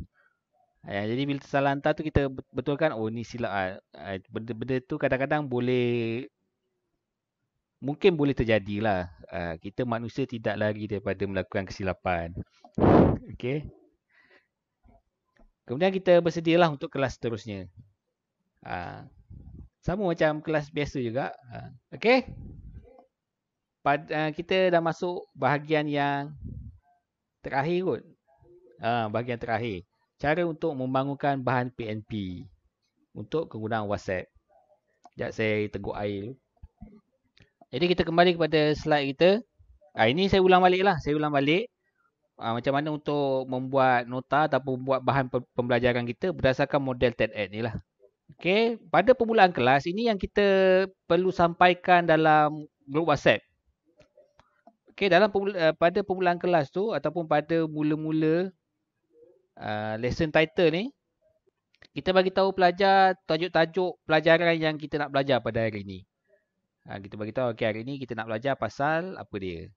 Ya, jadi bila tersalah hantar tu kita betulkan oh ni silap ah. Ha, benda-benda tu kadang-kadang boleh mungkin boleh terjadilah. Ha, kita manusia tidak lari daripada melakukan kesilapan. Okay. Kemudian kita bersedialah untuk kelas seterusnya. Ha. Sama macam kelas biasa juga. Ha. Okay. Pada, eh, kita dah masuk bahagian yang terakhir kot. Ha, bahagian terakhir. Cara untuk membangunkan bahan PNP. Untuk kegunaan WhatsApp. Sekejap saya teguk air. Jadi kita kembali kepada slide kita. Ha, ini saya ulang balik lah. Saya ulang balik. Uh, macam mana untuk membuat nota ataupun membuat bahan pembelajaran kita berdasarkan model TED-Ed ni lah. Okay. Pada permulaan kelas, ini yang kita perlu sampaikan dalam grup WhatsApp. Okay, dalam pemula, eh, pada permulaan kelas tu ataupun pada mula-mula uh, lesson title ni kita bagi tahu pelajar tajuk-tajuk pelajaran yang kita nak belajar pada hari ni. Uh, kita bagi tahu okay, hari ni kita nak belajar pasal apa dia.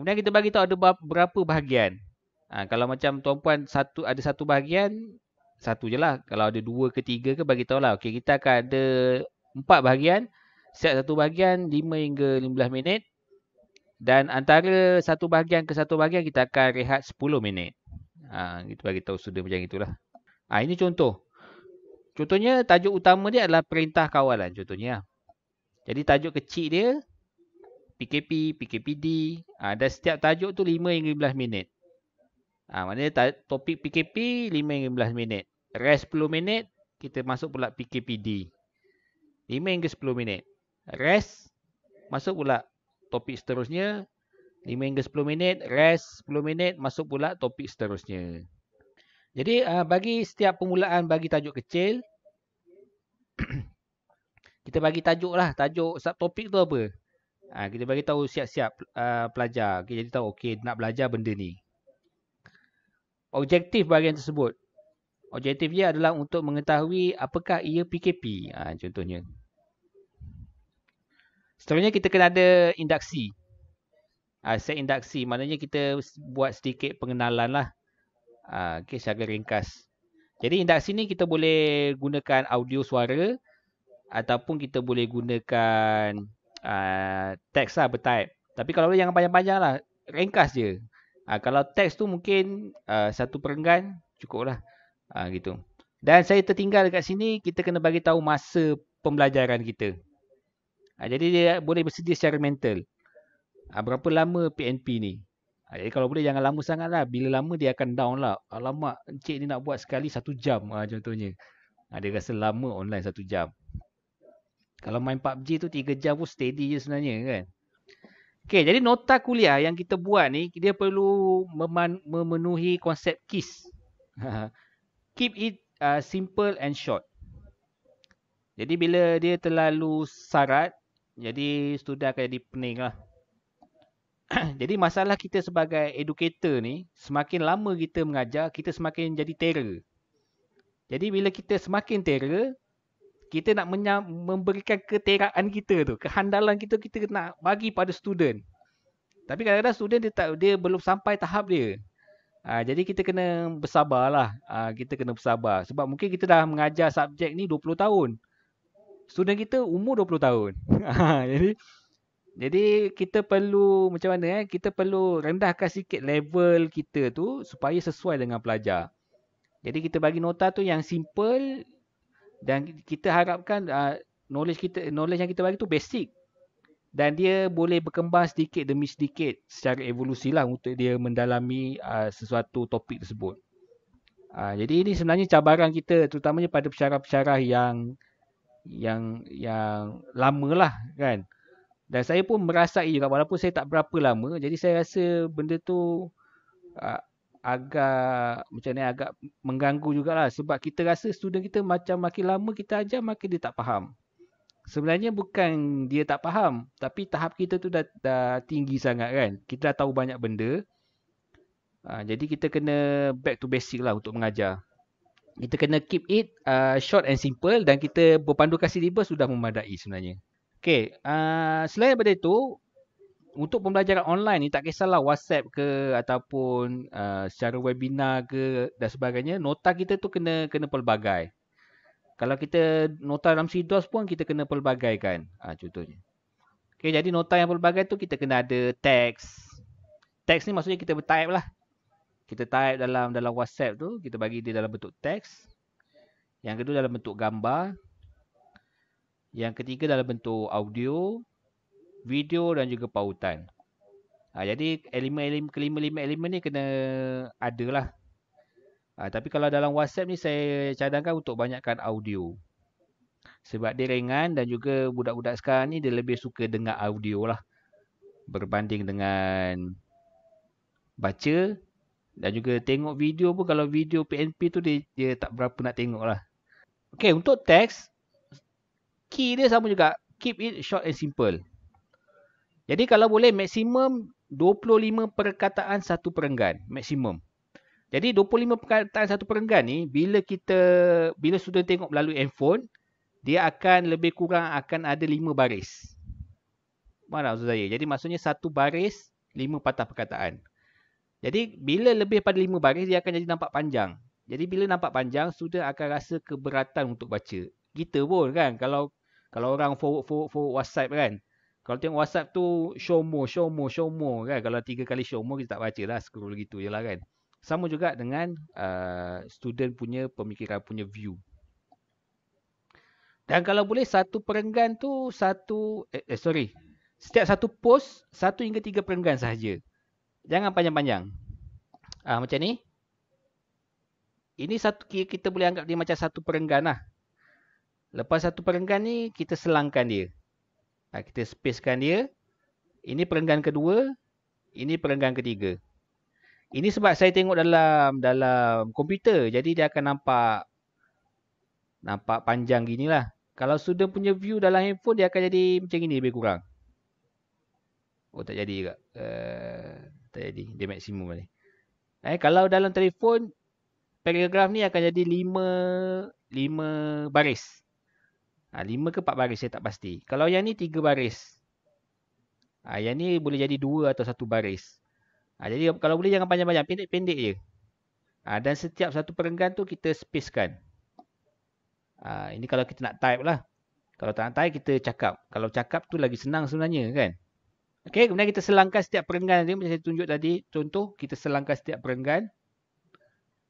Kemudian kita bagi tahu ada berapa bahagian. Ha, kalau macam tuan puan satu ada satu bahagian, satu je lah. Kalau ada dua ke tiga ke bagi tahu lah. Okey, kita akan ada empat bahagian. Setiap satu bahagian 5 hingga 15 minit. Dan antara satu bahagian ke satu bahagian kita akan rehat 10 minit. Ha, kita bagi tahu sudah macam itulah. Ha, ini contoh. Contohnya tajuk utama dia adalah perintah kawalan contohnya. Jadi tajuk kecil dia PKP, PKPD uh, ah, dan setiap tajuk tu 5 hingga 15 minit. Uh, maknanya topik PKP 5 hingga 15 minit. Rest 10 minit, kita masuk pula PKPD. 5 hingga 10 minit. Rest, masuk pula topik seterusnya. 5 hingga 10 minit, rest 10 minit, masuk pula topik seterusnya. Jadi ah, bagi setiap permulaan bagi tajuk kecil, kita bagi tajuk lah. Tajuk subtopik tu apa? Ha, kita bagi tahu siap-siap uh, pelajar. Okay, jadi tahu okey nak belajar benda ni. Objektif bahagian tersebut. Objektif dia adalah untuk mengetahui apakah ia PKP. Ha, contohnya. Seterusnya kita kena ada induksi. Ha, set induksi. Maknanya kita buat sedikit pengenalan lah. Ha, okay, secara ringkas. Jadi induksi ni kita boleh gunakan audio suara. Ataupun kita boleh gunakan uh, ah, teks lah bertype. Tapi kalau boleh jangan panjang-panjang lah. Ringkas je. Uh, kalau teks tu mungkin uh, satu perenggan cukup lah. Uh, gitu. Dan saya tertinggal dekat sini, kita kena bagi tahu masa pembelajaran kita. Uh, jadi dia boleh bersedia secara mental. Uh, berapa lama PNP ni? Uh, jadi kalau boleh jangan lama sangat lah. Bila lama dia akan down lah. Alamak, encik ni nak buat sekali satu jam uh, contohnya. Uh, dia rasa lama online satu jam. Kalau main PUBG tu 3 jam pun steady je sebenarnya kan. Okay, jadi nota kuliah yang kita buat ni, dia perlu memenuhi konsep KISS. Keep it uh, simple and short. Jadi bila dia terlalu sarat, jadi student akan jadi pening lah. jadi masalah kita sebagai educator ni, semakin lama kita mengajar, kita semakin jadi terror. Jadi bila kita semakin terror, kita nak memberikan keteraan kita tu, kehandalan kita kita nak bagi pada student. Tapi kadang-kadang student dia tak dia belum sampai tahap dia. Ha, jadi kita kena bersabarlah. Ha, kita kena bersabar sebab mungkin kita dah mengajar subjek ni 20 tahun. Student kita umur 20 tahun. Ha, jadi jadi kita perlu macam mana eh? Kita perlu rendahkan sikit level kita tu supaya sesuai dengan pelajar. Jadi kita bagi nota tu yang simple dan kita harapkan uh, knowledge kita knowledge yang kita bagi tu basic dan dia boleh berkembang sedikit demi sedikit secara evolusi lah untuk dia mendalami uh, sesuatu topik tersebut. Uh, jadi ini sebenarnya cabaran kita terutamanya pada pesyarah-pesyarah yang yang yang lama lah kan. Dan saya pun merasai juga walaupun saya tak berapa lama jadi saya rasa benda tu uh, agak macam ni agak mengganggu jugalah sebab kita rasa student kita macam makin lama kita ajar makin dia tak faham. Sebenarnya bukan dia tak faham tapi tahap kita tu dah, dah tinggi sangat kan. Kita dah tahu banyak benda. Ha, jadi kita kena back to basic lah untuk mengajar. Kita kena keep it uh, short and simple dan kita berpandukan syllabus sudah memadai sebenarnya. Okay, uh, ah, selain daripada itu, untuk pembelajaran online ni tak kisahlah WhatsApp ke ataupun uh, secara webinar ke dan sebagainya, nota kita tu kena kena pelbagai. Kalau kita nota dalam SIDOS pun kita kena pelbagai kan, ha, contohnya. Okey, jadi nota yang pelbagai tu kita kena ada teks. Teks ni maksudnya kita type lah. Kita type dalam dalam WhatsApp tu, kita bagi dia dalam bentuk teks. Yang kedua dalam bentuk gambar. Yang ketiga dalam bentuk audio, video dan juga pautan. Ha, jadi elemen-elemen kelima-lima elemen ni kena ada lah. Ha, ah, tapi kalau dalam WhatsApp ni saya cadangkan untuk banyakkan audio. Sebab dia ringan dan juga budak-budak sekarang ni dia lebih suka dengar audio lah. Berbanding dengan baca dan juga tengok video pun kalau video PNP tu dia, dia tak berapa nak tengok lah. Okay untuk teks, key dia sama juga. Keep it short and simple. Jadi kalau boleh maksimum 25 perkataan satu perenggan. Maksimum. Jadi 25 perkataan satu perenggan ni bila kita bila sudah tengok melalui handphone dia akan lebih kurang akan ada 5 baris. Mana maksud saya? Jadi maksudnya satu baris 5 patah perkataan. Jadi bila lebih pada 5 baris dia akan jadi nampak panjang. Jadi bila nampak panjang sudah akan rasa keberatan untuk baca. Kita pun kan kalau kalau orang forward forward forward WhatsApp kan kalau tengok WhatsApp tu show more, show more, show more kan. Kalau tiga kali show more kita tak baca lah scroll gitu je lah kan. Sama juga dengan uh, student punya pemikiran punya view. Dan kalau boleh satu perenggan tu satu, eh, eh sorry. Setiap satu post satu hingga tiga perenggan sahaja. Jangan panjang-panjang. Uh, macam ni. Ini satu kita boleh anggap dia macam satu perenggan lah. Lepas satu perenggan ni kita selangkan dia. Ha, kita spacekan dia. Ini perenggan kedua. Ini perenggan ketiga. Ini sebab saya tengok dalam dalam komputer. Jadi dia akan nampak nampak panjang gini lah. Kalau sudah punya view dalam handphone dia akan jadi macam ini lebih kurang. Oh tak jadi juga. Uh, eh, tak jadi. Dia maksimum balik. Eh, kalau dalam telefon paragraf ni akan jadi 5 5 baris. Ha, lima ke empat baris saya tak pasti. Kalau yang ni tiga baris. Ha, yang ni boleh jadi dua atau satu baris. Ha, jadi kalau boleh jangan panjang-panjang. Pendek-pendek je. Ha, dan setiap satu perenggan tu kita spacekan. Ha, ini kalau kita nak type lah. Kalau tak nak type kita cakap. Kalau cakap tu lagi senang sebenarnya kan. Okay kemudian kita selangkan setiap perenggan. Macam saya tunjuk tadi contoh. Kita selangkan setiap perenggan.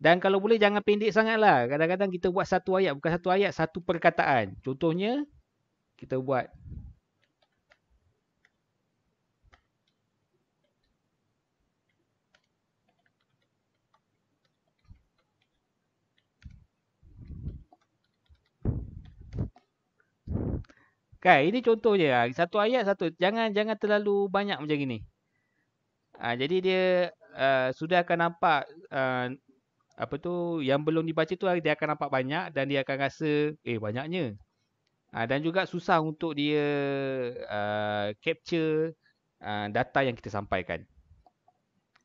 Dan kalau boleh jangan pendek sangatlah. Kadang-kadang kita buat satu ayat. Bukan satu ayat, satu perkataan. Contohnya, kita buat. Kan, ini contoh je. Ah, satu ayat, satu. Jangan jangan terlalu banyak macam ini. Ha, ah, jadi dia uh, sudah akan nampak uh, apa tu yang belum dibaca tu dia akan nampak banyak dan dia akan rasa eh banyaknya. Ha, dan juga susah untuk dia uh, capture uh, data yang kita sampaikan.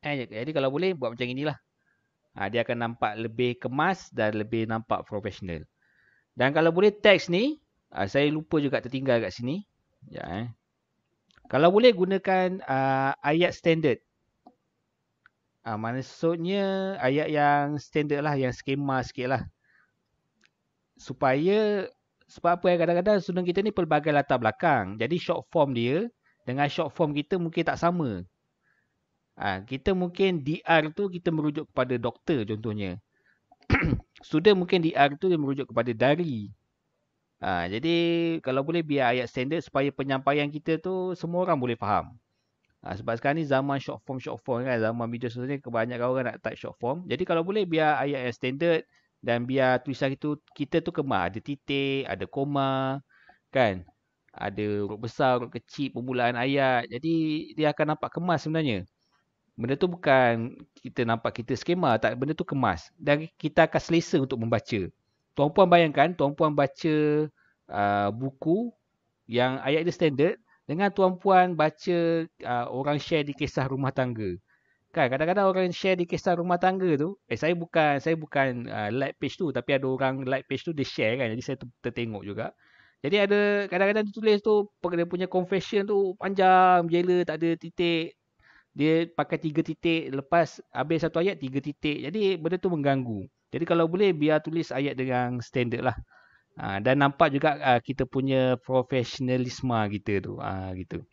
Eh, jadi kalau boleh buat macam inilah. Ha, dia akan nampak lebih kemas dan lebih nampak profesional. Dan kalau boleh teks ni, uh, saya lupa juga tertinggal kat sini. Ya, eh. Kalau boleh gunakan uh, ayat standard. Ha, maksudnya ayat yang standard lah, yang skema sikit lah. Supaya, sebab apa yang kadang-kadang student kita ni pelbagai latar belakang. Jadi short form dia dengan short form kita mungkin tak sama. Ha, kita mungkin DR tu kita merujuk kepada doktor contohnya. sudah mungkin DR tu dia merujuk kepada dari. Ha, jadi kalau boleh biar ayat standard supaya penyampaian kita tu semua orang boleh faham. Ha, sebab sekarang ni zaman short form short form kan zaman video sosial ni kebanyakan orang nak type short form. Jadi kalau boleh biar ayat yang standard dan biar tulisan itu kita tu kemas. ada titik, ada koma kan. Ada huruf besar, huruf kecil, permulaan ayat. Jadi dia akan nampak kemas sebenarnya. Benda tu bukan kita nampak kita skema tak benda tu kemas dan kita akan selesa untuk membaca. Tuan puan bayangkan tuan puan baca uh, buku yang ayat dia standard dengan tuan-puan baca uh, orang share di kisah rumah tangga. Kan kadang-kadang orang share di kisah rumah tangga tu, eh saya bukan saya bukan uh, ah, like page tu tapi ada orang like page tu dia share kan. Jadi saya tertengok juga. Jadi ada kadang-kadang tulis tu dia punya confession tu panjang, jela tak ada titik. Dia pakai tiga titik lepas habis satu ayat tiga titik. Jadi benda tu mengganggu. Jadi kalau boleh biar tulis ayat dengan standard lah. Ha, dan nampak juga ha, kita punya profesionalisme ah, kita tu. Ha, gitu.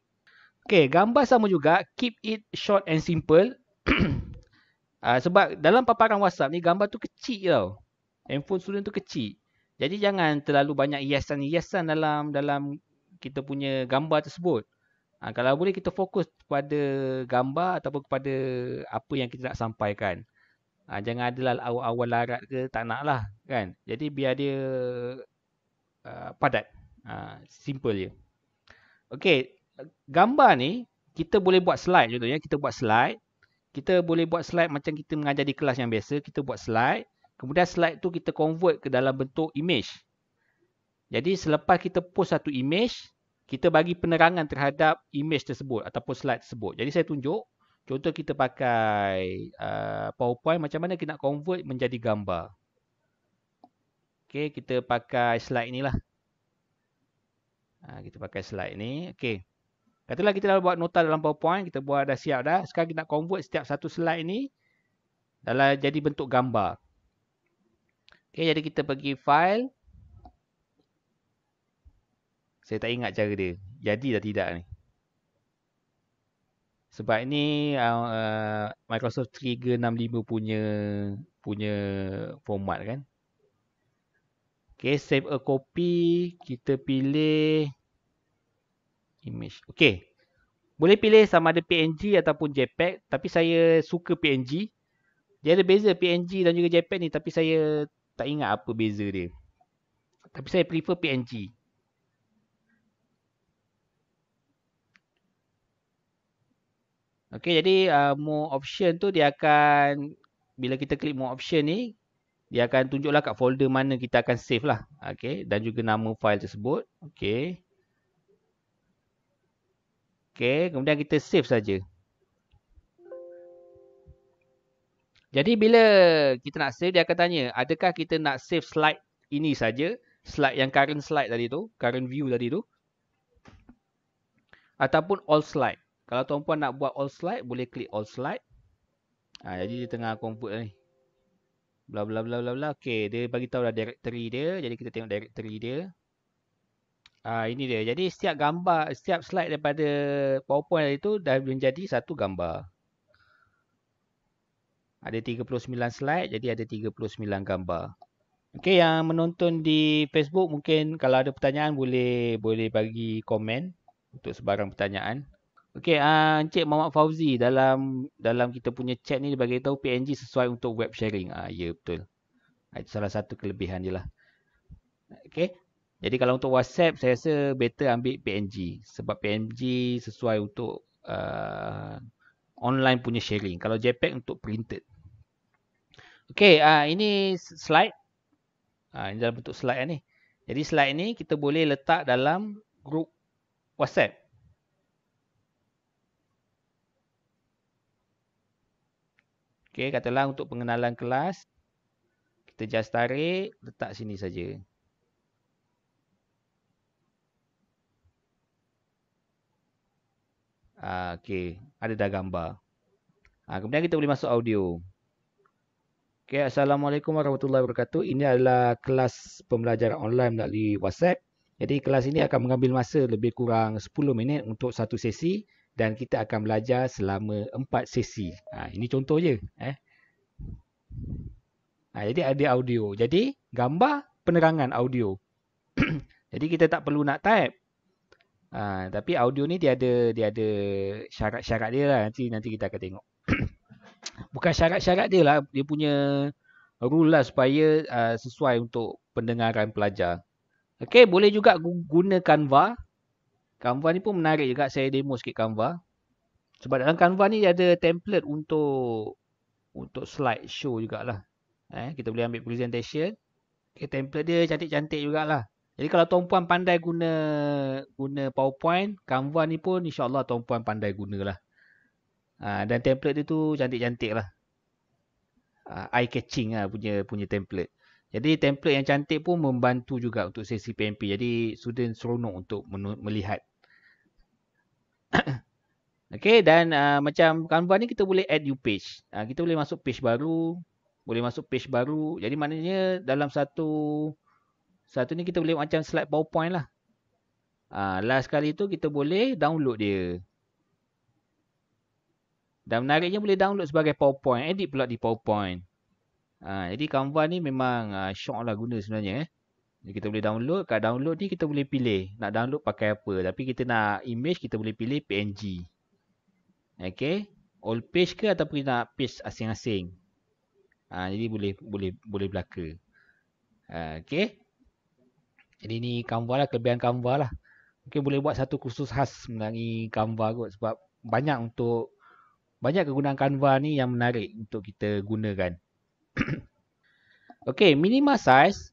Okay, gambar sama juga. Keep it short and simple. ha, sebab dalam paparan WhatsApp ni, gambar tu kecil tau. Handphone student tu kecil. Jadi jangan terlalu banyak hiasan-hiasan dalam dalam kita punya gambar tersebut. Ha, kalau boleh kita fokus kepada gambar ataupun kepada apa yang kita nak sampaikan. Ha, jangan adalah awal-awal larat ke, tak nak lah kan. Jadi biar dia Uh, padat. Ha, simple je. Okey, gambar ni kita boleh buat slide contohnya. Kita buat slide. Kita boleh buat slide macam kita mengajar di kelas yang biasa. Kita buat slide. Kemudian slide tu kita convert ke dalam bentuk image. Jadi selepas kita post satu image, kita bagi penerangan terhadap image tersebut ataupun slide tersebut. Jadi saya tunjuk. Contoh kita pakai uh, PowerPoint macam mana kita nak convert menjadi gambar. Okey, kita pakai slide inilah. Ha, kita pakai slide ni. Okey. Katalah kita dah buat nota dalam PowerPoint. Kita buat dah siap dah. Sekarang kita nak convert setiap satu slide ni. Dalam jadi bentuk gambar. Okey, jadi kita pergi file. Saya tak ingat cara dia. Jadi dah tidak ni. Sebab ini uh, uh, Microsoft 365 punya punya format kan. Okay, save a copy. Kita pilih image. Okay. Boleh pilih sama ada PNG ataupun JPEG. Tapi saya suka PNG. Dia ada beza PNG dan juga JPEG ni. Tapi saya tak ingat apa beza dia. Tapi saya prefer PNG. Okay, jadi uh, more option tu dia akan... Bila kita klik more option ni, dia akan tunjuklah kat folder mana kita akan save lah. Okay. Dan juga nama file tersebut. Okay. Okay. Kemudian kita save saja. Jadi bila kita nak save, dia akan tanya. Adakah kita nak save slide ini saja? Slide yang current slide tadi tu. Current view tadi tu. Ataupun all slide. Kalau tuan-puan nak buat all slide, boleh klik all slide. Ha, jadi dia tengah convert ni bla bla bla bla bla. Okey, dia bagi tahu lah directory dia. Jadi kita tengok directory dia. Ah uh, ini dia. Jadi setiap gambar, setiap slide daripada PowerPoint tadi tu dah menjadi satu gambar. Ada 39 slide, jadi ada 39 gambar. Okey, yang menonton di Facebook mungkin kalau ada pertanyaan boleh boleh bagi komen untuk sebarang pertanyaan. Okey, uh, Encik Muhammad Fauzi dalam dalam kita punya chat ni dia bagi tahu PNG sesuai untuk web sharing. Ah uh, ya betul. Ah, itu salah satu kelebihan dia lah. Okey. Jadi kalau untuk WhatsApp saya rasa better ambil PNG sebab PNG sesuai untuk uh, online punya sharing. Kalau JPEG untuk printed. Okey, ah uh, ini slide. Ah uh, ini dalam bentuk slide ni. Jadi slide ni kita boleh letak dalam group WhatsApp. Okey, katalah untuk pengenalan kelas. Kita just tarik, letak sini saja. Ah, Okey, ada dah gambar. Ah, kemudian kita boleh masuk audio. Okey, Assalamualaikum warahmatullahi wabarakatuh. Ini adalah kelas pembelajaran online melalui WhatsApp. Jadi kelas ini akan mengambil masa lebih kurang 10 minit untuk satu sesi dan kita akan belajar selama 4 sesi. Ha, ini contoh je. Eh. Ha, jadi ada audio. Jadi gambar penerangan audio. jadi kita tak perlu nak type. Ha, tapi audio ni dia ada dia ada syarat-syarat dia lah. Nanti, nanti kita akan tengok. Bukan syarat-syarat dia lah. Dia punya rule lah supaya uh, sesuai untuk pendengaran pelajar. Okay, boleh juga gunakan VAR. Canva ni pun menarik juga saya demo sikit Canva. Sebab dalam Canva ni ada template untuk untuk slide show jugalah. Eh, kita boleh ambil presentation. Okay, template dia cantik-cantik jugalah. Jadi kalau tuan puan pandai guna guna PowerPoint, Canva ni pun insya-Allah tuan puan pandai gunalah. Ha, dan template dia tu cantik-cantik lah. Ha, eye catching lah punya punya template. Jadi template yang cantik pun membantu juga untuk sesi PMP. Jadi student seronok untuk melihat okay dan uh, macam Canva ni kita boleh add new page. Uh, kita boleh masuk page baru. Boleh masuk page baru. Jadi maknanya dalam satu satu ni kita boleh macam slide powerpoint lah. Uh, last kali tu kita boleh download dia. Dan menariknya boleh download sebagai powerpoint. Edit pula di powerpoint. Uh, jadi Canva ni memang uh, syok lah guna sebenarnya eh. Kita boleh download. Kat download ni kita boleh pilih nak download pakai apa. Tapi kita nak image kita boleh pilih PNG. Okay. All page ke ataupun kita nak page asing-asing. Ha, jadi boleh boleh boleh belaka. Ha, okay. Jadi ni Canva lah. Kelebihan Canva lah. Mungkin boleh buat satu khusus khas mengenai Canva kot. Sebab banyak untuk banyak kegunaan Canva ni yang menarik untuk kita gunakan. okay. minimal size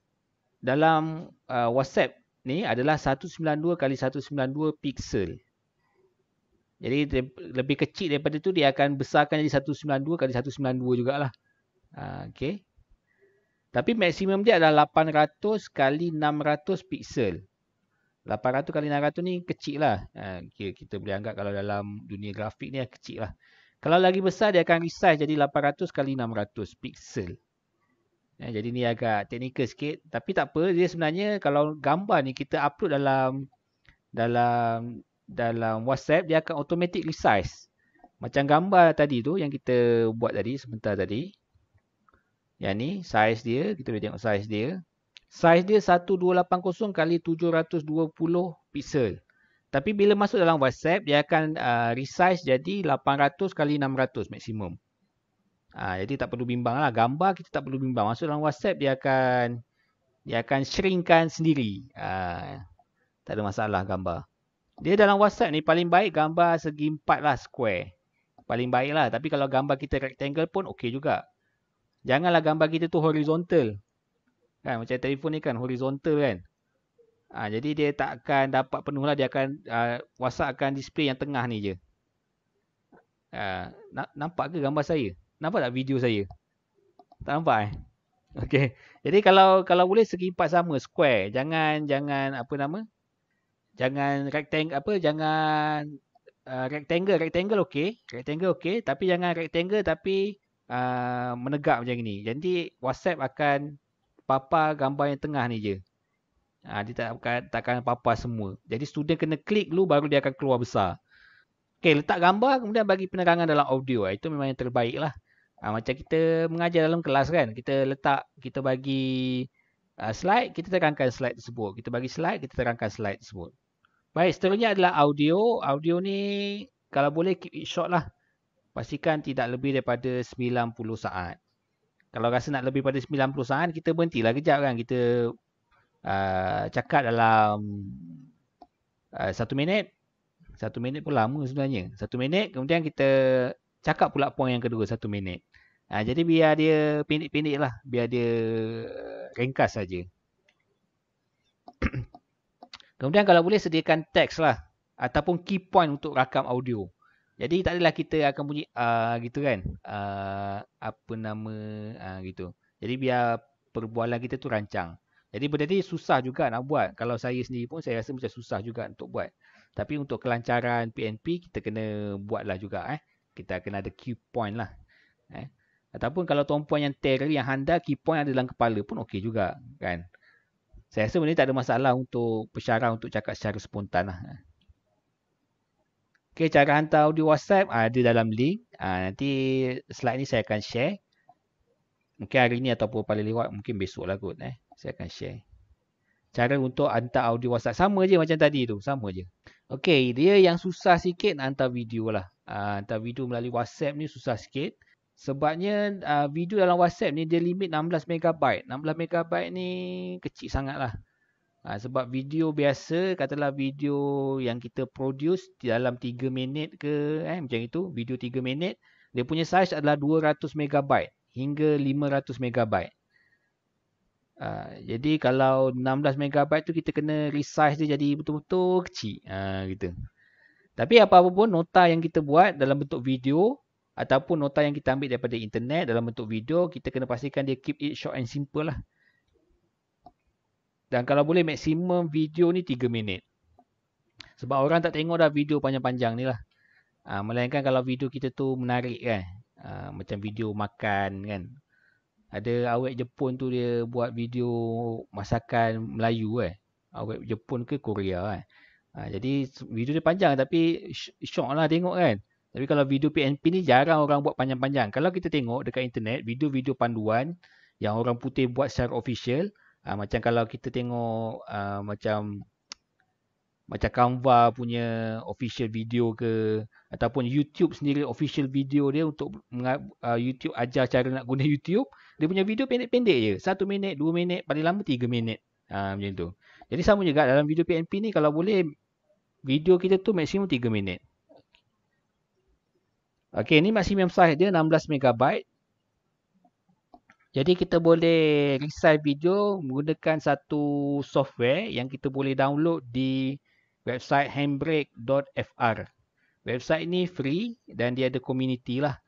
dalam uh, WhatsApp ni adalah 192 kali 192 pixel. Jadi lebih kecil daripada tu dia akan besarkan jadi 192 kali 192 jugalah. Uh, ah, okay. Tapi maksimum dia adalah 800 kali 600 pixel. 800 kali 600 ni kecil lah. Okay, kita boleh anggap kalau dalam dunia grafik ni ya, kecil lah. Kalau lagi besar dia akan resize jadi 800 kali 600 pixel. Ya, jadi ni agak teknikal sikit. Tapi tak apa. Dia sebenarnya kalau gambar ni kita upload dalam dalam dalam WhatsApp. Dia akan automatic resize. Macam gambar tadi tu yang kita buat tadi sebentar tadi. Yang ni size dia. Kita boleh tengok size dia. Size dia 1280 kali 720 pixel. Tapi bila masuk dalam WhatsApp, dia akan uh, resize jadi 800 kali 600 maksimum. Ha, jadi tak perlu bimbang lah. Gambar kita tak perlu bimbang. Masuk dalam WhatsApp dia akan dia akan shrinkkan sendiri. Ha, tak ada masalah gambar. Dia dalam WhatsApp ni paling baik gambar segi empat lah square. Paling baik lah. Tapi kalau gambar kita rectangle pun okey juga. Janganlah gambar kita tu horizontal. Kan, macam telefon ni kan horizontal kan. Ha, jadi dia tak akan dapat penuh lah. Dia akan uh, WhatsApp akan display yang tengah ni je. Uh, nampak ke gambar saya? Nampak tak video saya? Tak nampak eh? Okay. Jadi kalau kalau boleh segi empat sama. Square. Jangan, jangan apa nama? Jangan rectangle, apa? Jangan uh, rectangle. Rectangle okay. Rectangle okay. Tapi jangan rectangle tapi uh, menegak macam ni. Jadi WhatsApp akan papa gambar yang tengah ni je. Ha, dia tak akan, tak akan papar semua. Jadi student kena klik dulu baru dia akan keluar besar. Okay, letak gambar kemudian bagi penerangan dalam audio. Ha, itu memang yang terbaik lah. Ha, macam kita mengajar dalam kelas kan. Kita letak, kita bagi uh, slide, kita terangkan slide tersebut. Kita bagi slide, kita terangkan slide tersebut. Baik, seterusnya adalah audio. Audio ni kalau boleh keep it short lah. Pastikan tidak lebih daripada 90 saat. Kalau rasa nak lebih daripada 90 saat, kita lah kejap kan. Kita uh, cakap dalam uh, 1 minit. satu minit pun lama sebenarnya. Satu minit, kemudian kita cakap pula poin yang kedua satu minit. Ha, jadi biar dia pendek-pendek lah. Biar dia eh, ringkas saja. Kemudian kalau boleh sediakan teks lah. Ataupun key point untuk rakam audio. Jadi tak adalah kita akan bunyi uh, gitu kan. Uh, apa nama uh, gitu. Jadi biar perbualan kita tu rancang. Jadi benda ni susah juga nak buat. Kalau saya sendiri pun saya rasa macam susah juga untuk buat. Tapi untuk kelancaran PNP kita kena buatlah juga eh. Kita kena ada key point lah. Eh. Ataupun kalau tuan-puan yang terror yang handal key point ada dalam kepala pun okey juga kan. Saya rasa benda ni tak ada masalah untuk pesyarah untuk cakap secara spontan lah. Okey cara hantar audio WhatsApp ada dalam link. Ah, nanti slide ni saya akan share. Mungkin hari ni ataupun paling lewat mungkin besok lah kot eh. Saya akan share. Cara untuk hantar audio WhatsApp sama je macam tadi tu. Sama je. Okey dia yang susah sikit hantar video lah. Ah, hantar video melalui WhatsApp ni susah sikit. Sebabnya uh, video dalam WhatsApp ni dia limit 16 megabyte. 16 megabyte ni kecil sangatlah. Uh, sebab video biasa katalah video yang kita produce di dalam 3 minit ke eh macam itu, video 3 minit, dia punya size adalah 200 megabyte hingga 500 megabyte. Uh, jadi kalau 16 megabyte tu kita kena resize dia jadi betul-betul kecil. Ah uh, gitu. Tapi apa-apa pun nota yang kita buat dalam bentuk video ataupun nota yang kita ambil daripada internet dalam bentuk video, kita kena pastikan dia keep it short and simple lah. Dan kalau boleh maksimum video ni 3 minit. Sebab orang tak tengok dah video panjang-panjang ni lah. Ha, melainkan kalau video kita tu menarik kan. Ha, macam video makan kan. Ada awet Jepun tu dia buat video masakan Melayu kan. Awet Jepun ke Korea kan. Ha, jadi video dia panjang tapi syok lah tengok kan. Tapi kalau video PNP ni jarang orang buat panjang-panjang. Kalau kita tengok dekat internet, video-video panduan yang orang putih buat secara official. Uh, macam kalau kita tengok uh, macam macam Canva punya official video ke. Ataupun YouTube sendiri official video dia untuk uh, YouTube ajar cara nak guna YouTube. Dia punya video pendek-pendek je. Satu minit, dua minit, paling lama tiga minit. Uh, macam tu. Jadi sama juga dalam video PNP ni kalau boleh video kita tu maksimum tiga minit. Okey, ni maksimum size dia 16 MB. Jadi kita boleh resize video menggunakan satu software yang kita boleh download di website handbrake.fr. Website ni free dan dia ada community lah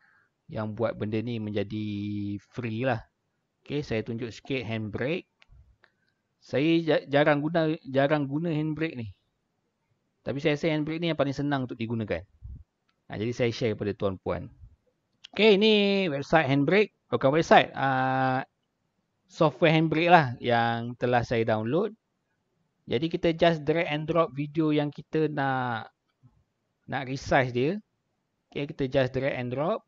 yang buat benda ni menjadi free lah. Okey, saya tunjuk sikit handbrake. Saya jarang guna jarang guna handbrake ni. Tapi saya rasa handbrake ni yang paling senang untuk digunakan. Ha, jadi saya share kepada tuan-puan. Okay, ini website Handbrake. Oh, bukan website. Uh, software Handbrake lah yang telah saya download. Jadi kita just drag and drop video yang kita nak nak resize dia. Okay, kita just drag and drop.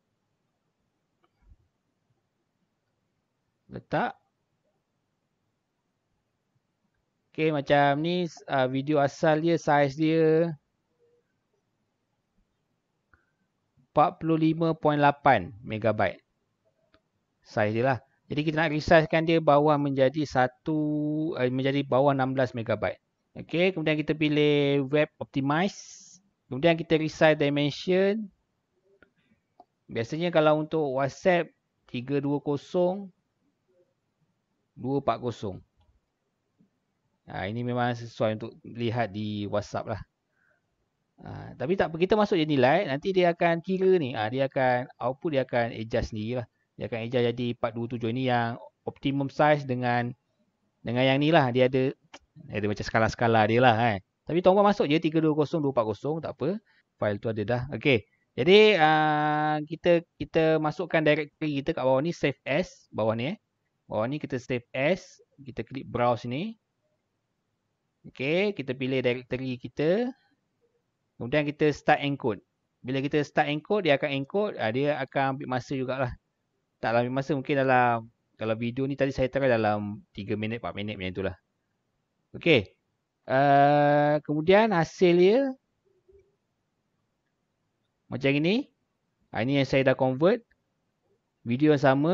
Letak. Okay, macam ni uh, video asal dia, size dia. 45.8 MB. Size dia lah. Jadi kita nak resizekan dia bawah menjadi 1 eh, menjadi bawah 16 MB. Okey, kemudian kita pilih web optimize. Kemudian kita resize dimension. Biasanya kalau untuk WhatsApp 320 240. Ha, ini memang sesuai untuk lihat di WhatsApp lah. Ha, tapi tak kita masuk je nilai, nanti dia akan kira ni. Ha, dia akan, output dia akan adjust ni lah. Dia akan adjust jadi 427 ini yang optimum size dengan dengan yang ni lah. Dia ada, ada macam skala-skala dia lah. Eh. Tapi tuan puan masuk je 320, 240, tak apa. File tu ada dah. Okay. Jadi uh, kita kita masukkan directory kita kat bawah ni save as bawah ni eh. Bawah ni kita save as, kita klik browse ni. Okey, kita pilih directory kita. Kemudian kita start encode. Bila kita start encode, dia akan encode. Ah, dia akan ambil masa jugalah. Tak lah, ambil masa mungkin dalam, kalau video ni tadi saya terang dalam 3 minit, 4 minit macam itulah. Okay. Uh, ah, kemudian hasil dia. Macam ini. Ah, ini yang saya dah convert. Video yang sama.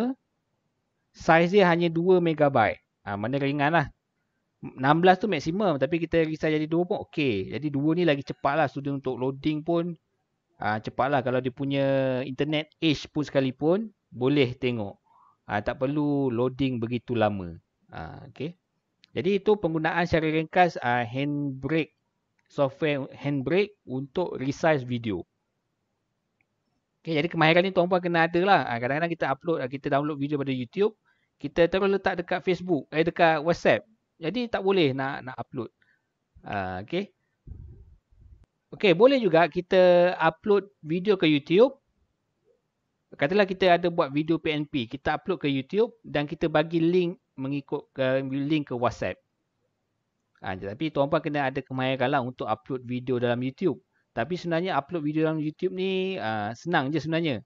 Size dia hanya 2 megabyte. Ha, mana ringan lah. 16 tu maksimum tapi kita risa jadi 2 pun okey. Jadi 2 ni lagi cepat lah, student untuk loading pun ah uh, cepatlah kalau dia punya internet age pun sekalipun boleh tengok. uh, tak perlu loading begitu lama. uh, okey. Jadi itu penggunaan secara ringkas uh, handbrake software handbrake untuk resize video. Okay, jadi kemahiran ni tuan puan kena ada lah. Kadang-kadang kita upload, kita download video pada YouTube. Kita terus letak dekat Facebook, eh dekat WhatsApp. Jadi tak boleh nak nak upload. Ah, okay? Okay boleh juga kita upload video ke YouTube. Katalah kita ada buat video PNP, kita upload ke YouTube dan kita bagi link mengikut ke, link ke WhatsApp. Ha, tapi tuan puan kena ada kalang untuk upload video dalam YouTube. Tapi sebenarnya upload video dalam YouTube ni uh, senang je sebenarnya.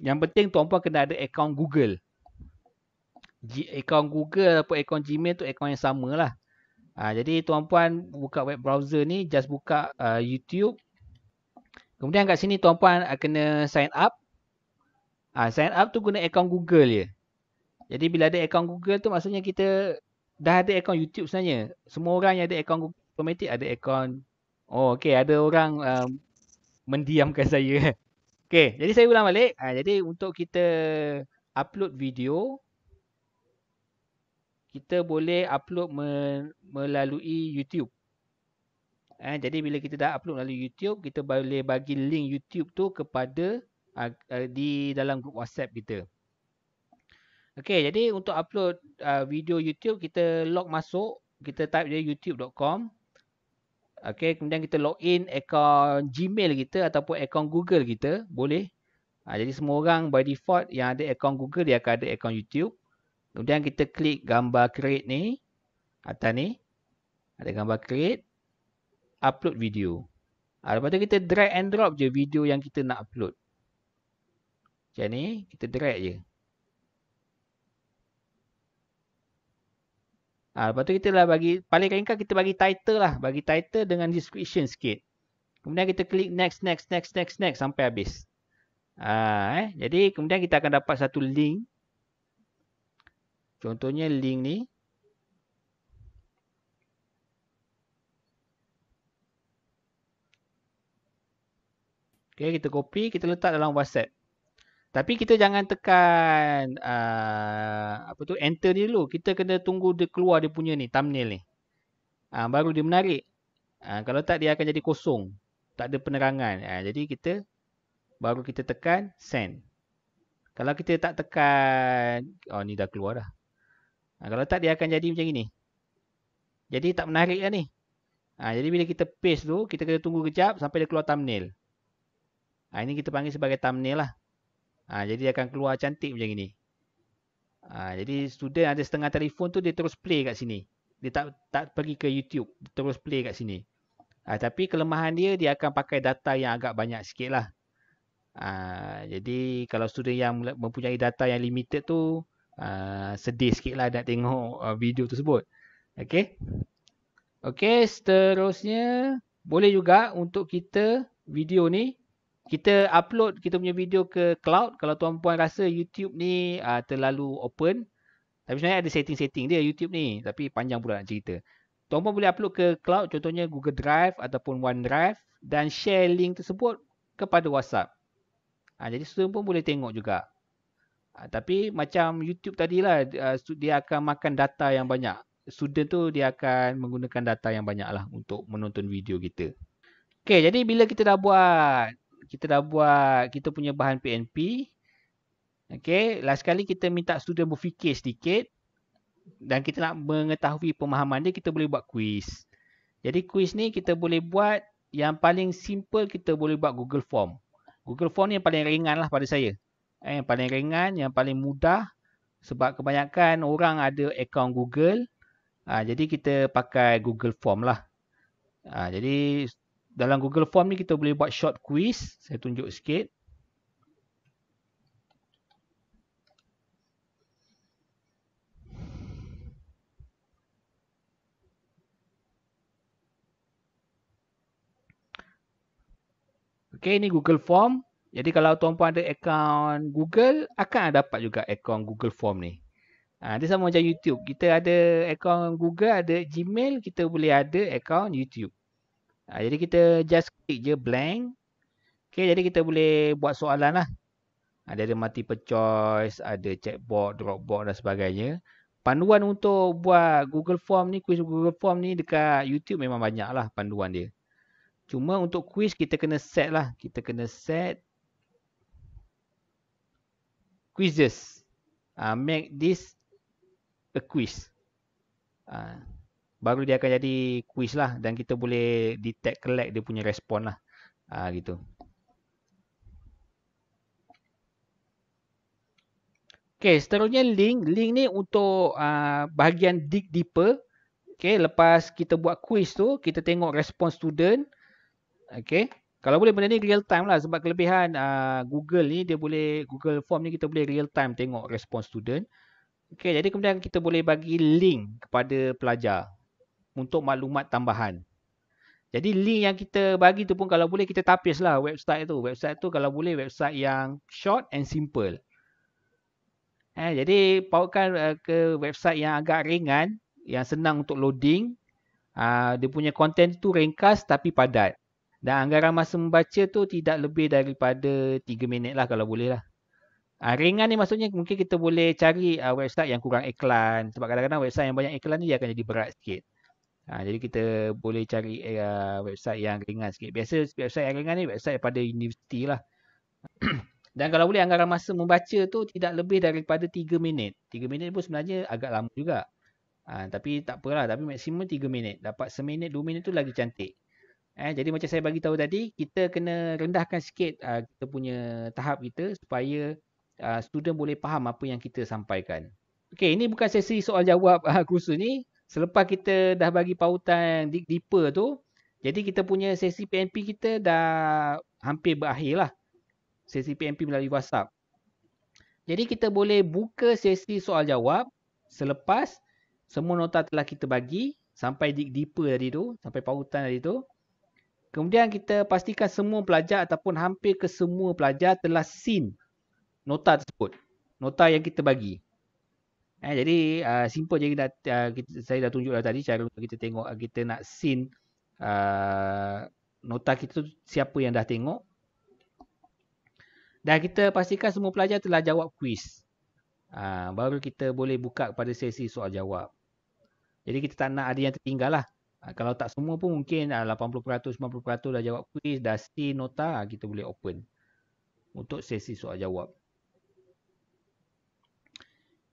Yang penting tuan puan kena ada account Google akaun Google atau akaun Gmail tu akaun yang sama lah. Ha, jadi tuan-puan buka web browser ni, just buka uh, YouTube. Kemudian kat sini tuan-puan uh, kena sign up. Ha, sign up tu guna akaun Google je. Jadi bila ada akaun Google tu maksudnya kita dah ada akaun YouTube sebenarnya. Semua orang yang ada akaun Google Automatic ada akaun. Oh okay ada orang uh, mendiamkan saya. okay jadi saya ulang balik. Ha, jadi untuk kita upload video kita boleh upload melalui YouTube. Eh, jadi bila kita dah upload melalui YouTube, kita boleh bagi link YouTube tu kepada uh, di dalam grup WhatsApp kita. Okey, jadi untuk upload uh, video YouTube, kita log masuk. Kita type dia youtube.com. Okey, kemudian kita log in akaun Gmail kita ataupun akaun Google kita. Boleh. Uh, jadi semua orang by default yang ada akaun Google, dia akan ada akaun YouTube. Kemudian kita klik gambar create ni. Atas ni. Ada gambar create. Upload video. Ha, lepas tu kita drag and drop je video yang kita nak upload. Macam ni. Kita drag je. Ha, lepas tu kita lah bagi. Paling ringkas kita bagi title lah. Bagi title dengan description sikit. Kemudian kita klik next, next, next, next, next. Sampai habis. Ha, eh? Jadi kemudian kita akan dapat satu link. Contohnya link ni. Okay, kita copy, kita letak dalam WhatsApp. Tapi kita jangan tekan uh, apa tu enter ni dulu. Kita kena tunggu dia keluar dia punya ni, thumbnail ni. Uh, baru dia menarik. Uh, kalau tak, dia akan jadi kosong. Tak ada penerangan. Uh, jadi kita, baru kita tekan send. Kalau kita tak tekan, oh ni dah keluar dah. Ha, kalau tak dia akan jadi macam ini. Jadi tak menarik kan ni. Ha, jadi bila kita paste tu, kita kena tunggu kejap sampai dia keluar thumbnail. Ha, ini kita panggil sebagai thumbnail lah. Ha, jadi dia akan keluar cantik macam ini. Ha, jadi student ada setengah telefon tu dia terus play kat sini. Dia tak tak pergi ke YouTube. Terus play kat sini. Ha, tapi kelemahan dia, dia akan pakai data yang agak banyak sikit lah. Ha, jadi kalau student yang mempunyai data yang limited tu, Ah, sedih sikit lah nak tengok uh, video tersebut. Okay. Okay seterusnya boleh juga untuk kita video ni. Kita upload kita punya video ke cloud. Kalau tuan-puan rasa YouTube ni uh, terlalu open. Tapi sebenarnya ada setting-setting dia YouTube ni. Tapi panjang pula nak cerita. Tuan-puan boleh upload ke cloud. Contohnya Google Drive ataupun OneDrive. Dan share link tersebut kepada WhatsApp. Ha, jadi student pun boleh tengok juga. Ah, tapi macam YouTube tadi lah, uh, ah, dia akan makan data yang banyak. Student tu dia akan menggunakan data yang banyak lah untuk menonton video kita. Okay, jadi bila kita dah buat, kita dah buat, kita punya bahan PNP. Okay, last kali kita minta student berfikir sedikit. Dan kita nak mengetahui pemahaman dia, kita boleh buat kuis. Jadi kuis ni kita boleh buat yang paling simple kita boleh buat Google Form. Google Form ni yang paling ringan lah pada saya. Eh, yang paling ringan, yang paling mudah. Sebab kebanyakan orang ada akaun Google. Ha, jadi kita pakai Google Form lah. Ha, jadi dalam Google Form ni kita boleh buat short quiz. Saya tunjuk sikit. Okay, ini Google Form. Jadi kalau tuan-puan ada akaun Google, akan dapat juga akaun Google Form ni. Ha, dia sama macam YouTube. Kita ada akaun Google, ada Gmail, kita boleh ada akaun YouTube. Ha, jadi kita just click je blank. Okay, jadi kita boleh buat soalan lah. Ha, dia ada multiple choice, ada checkbox, dropbox dan sebagainya. Panduan untuk buat Google Form ni, kuis Google Form ni dekat YouTube memang banyak lah panduan dia. Cuma untuk kuis kita kena set lah. Kita kena set quizzes. Uh, make this a quiz. Uh, baru dia akan jadi quiz lah dan kita boleh detect collect dia punya respon lah. Uh, gitu. Okay, seterusnya link. Link ni untuk uh, bahagian dig deeper. Okay, lepas kita buat quiz tu, kita tengok respon student. Okay. Kalau boleh benda ni real time lah sebab kelebihan uh, Google ni dia boleh Google Form ni kita boleh real time tengok response student. Okey, jadi kemudian kita boleh bagi link kepada pelajar untuk maklumat tambahan. Jadi link yang kita bagi tu pun kalau boleh kita tapis lah website tu. Website tu kalau boleh website yang short and simple. Eh, jadi pautkan uh, ke website yang agak ringan, yang senang untuk loading. Uh, dia punya content tu ringkas tapi padat. Dan anggaran masa membaca tu tidak lebih daripada 3 minit lah kalau boleh lah. Ha, ringan ni maksudnya mungkin kita boleh cari uh, website yang kurang iklan. Sebab kadang-kadang website yang banyak iklan ni dia akan jadi berat sikit. Ha, jadi kita boleh cari uh, website yang ringan sikit. Biasa website yang ringan ni website daripada universiti lah. Dan kalau boleh anggaran masa membaca tu tidak lebih daripada 3 minit. 3 minit pun sebenarnya agak lama juga. Ha, tapi tak apalah. Tapi maksimum 3 minit. Dapat seminit minit, 2 minit tu lagi cantik. Eh, jadi macam saya bagi tahu tadi, kita kena rendahkan sikit uh, kita punya tahap kita supaya uh, student boleh faham apa yang kita sampaikan. Okey, ini bukan sesi soal jawab uh, ah, kursus ni. Selepas kita dah bagi pautan di deeper tu, jadi kita punya sesi PNP kita dah hampir berakhir lah. Sesi PNP melalui WhatsApp. Jadi kita boleh buka sesi soal jawab selepas semua nota telah kita bagi sampai di deeper tadi tu, sampai pautan tadi tu. Kemudian kita pastikan semua pelajar ataupun hampir ke semua pelajar telah seen nota tersebut. Nota yang kita bagi. Eh, jadi uh, simple je dah, uh, kita, saya dah tunjuklah tadi cara kita tengok ah, kita nak seen uh, ah, nota kita tu, siapa yang dah tengok. Dan kita pastikan semua pelajar telah jawab kuis. Uh, baru kita boleh buka pada sesi soal jawab. Jadi kita tak nak ada yang tertinggal lah. Ha, kalau tak semua pun mungkin 80% ah, 90% dah jawab quiz dah see nota ah, kita boleh open untuk sesi soal jawab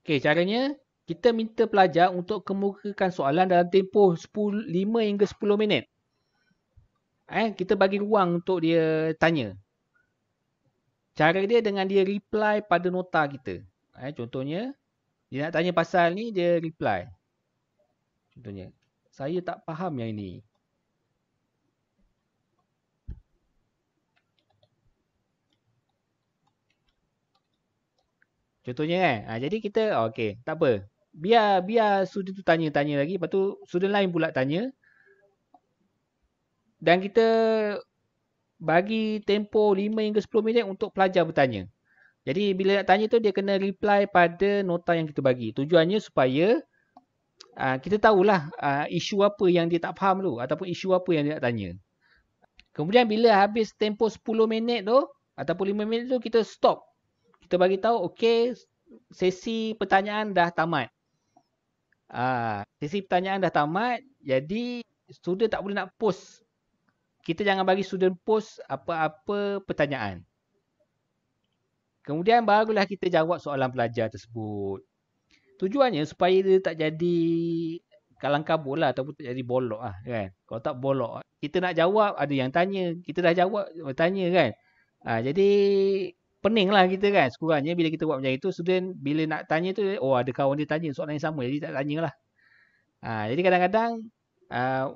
okey caranya kita minta pelajar untuk kemukakan soalan dalam tempoh 10 5 hingga 10 minit eh kita bagi ruang untuk dia tanya cara dia dengan dia reply pada nota kita eh contohnya dia nak tanya pasal ni dia reply contohnya saya tak faham yang ini. Contohnya kan. Ha, jadi kita oh, okey, tak apa. Biar biar student tu tanya-tanya lagi, lepas tu student lain pula tanya. Dan kita bagi tempo 5 hingga 10 minit untuk pelajar bertanya. Jadi bila nak tanya tu dia kena reply pada nota yang kita bagi. Tujuannya supaya Ah, kita tahulah uh, isu apa yang dia tak faham tu ataupun isu apa yang dia nak tanya. Kemudian bila habis tempoh 10 minit tu ataupun 5 minit tu kita stop. Kita bagi tahu okey sesi pertanyaan dah tamat. Uh, sesi pertanyaan dah tamat jadi student tak boleh nak post. Kita jangan bagi student post apa-apa pertanyaan. Kemudian barulah kita jawab soalan pelajar tersebut. Tujuannya supaya dia tak jadi kalang kabut lah ataupun tak jadi bolok lah kan. Kalau tak bolok, kita nak jawab ada yang tanya. Kita dah jawab, tanya kan. Ha, jadi pening lah kita kan sekurangnya bila kita buat macam itu. Student bila nak tanya tu, oh ada kawan dia tanya soalan yang sama. Jadi tak tanya lah. Ha, jadi kadang-kadang uh,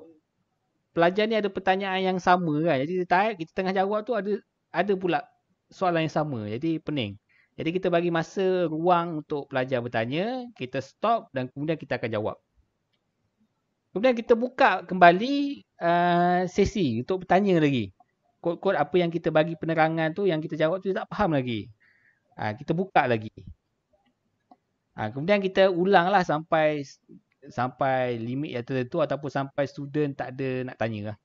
pelajar ni ada pertanyaan yang sama kan. Jadi kita, kita tengah jawab tu ada ada pula soalan yang sama. Jadi pening. Jadi kita bagi masa ruang untuk pelajar bertanya, kita stop dan kemudian kita akan jawab. Kemudian kita buka kembali uh, sesi untuk bertanya lagi. Kod-kod apa yang kita bagi penerangan tu yang kita jawab tu tak faham lagi. Uh, kita buka lagi. Uh, kemudian kita ulanglah sampai sampai limit yang tertentu ataupun sampai student tak ada nak tanya lah.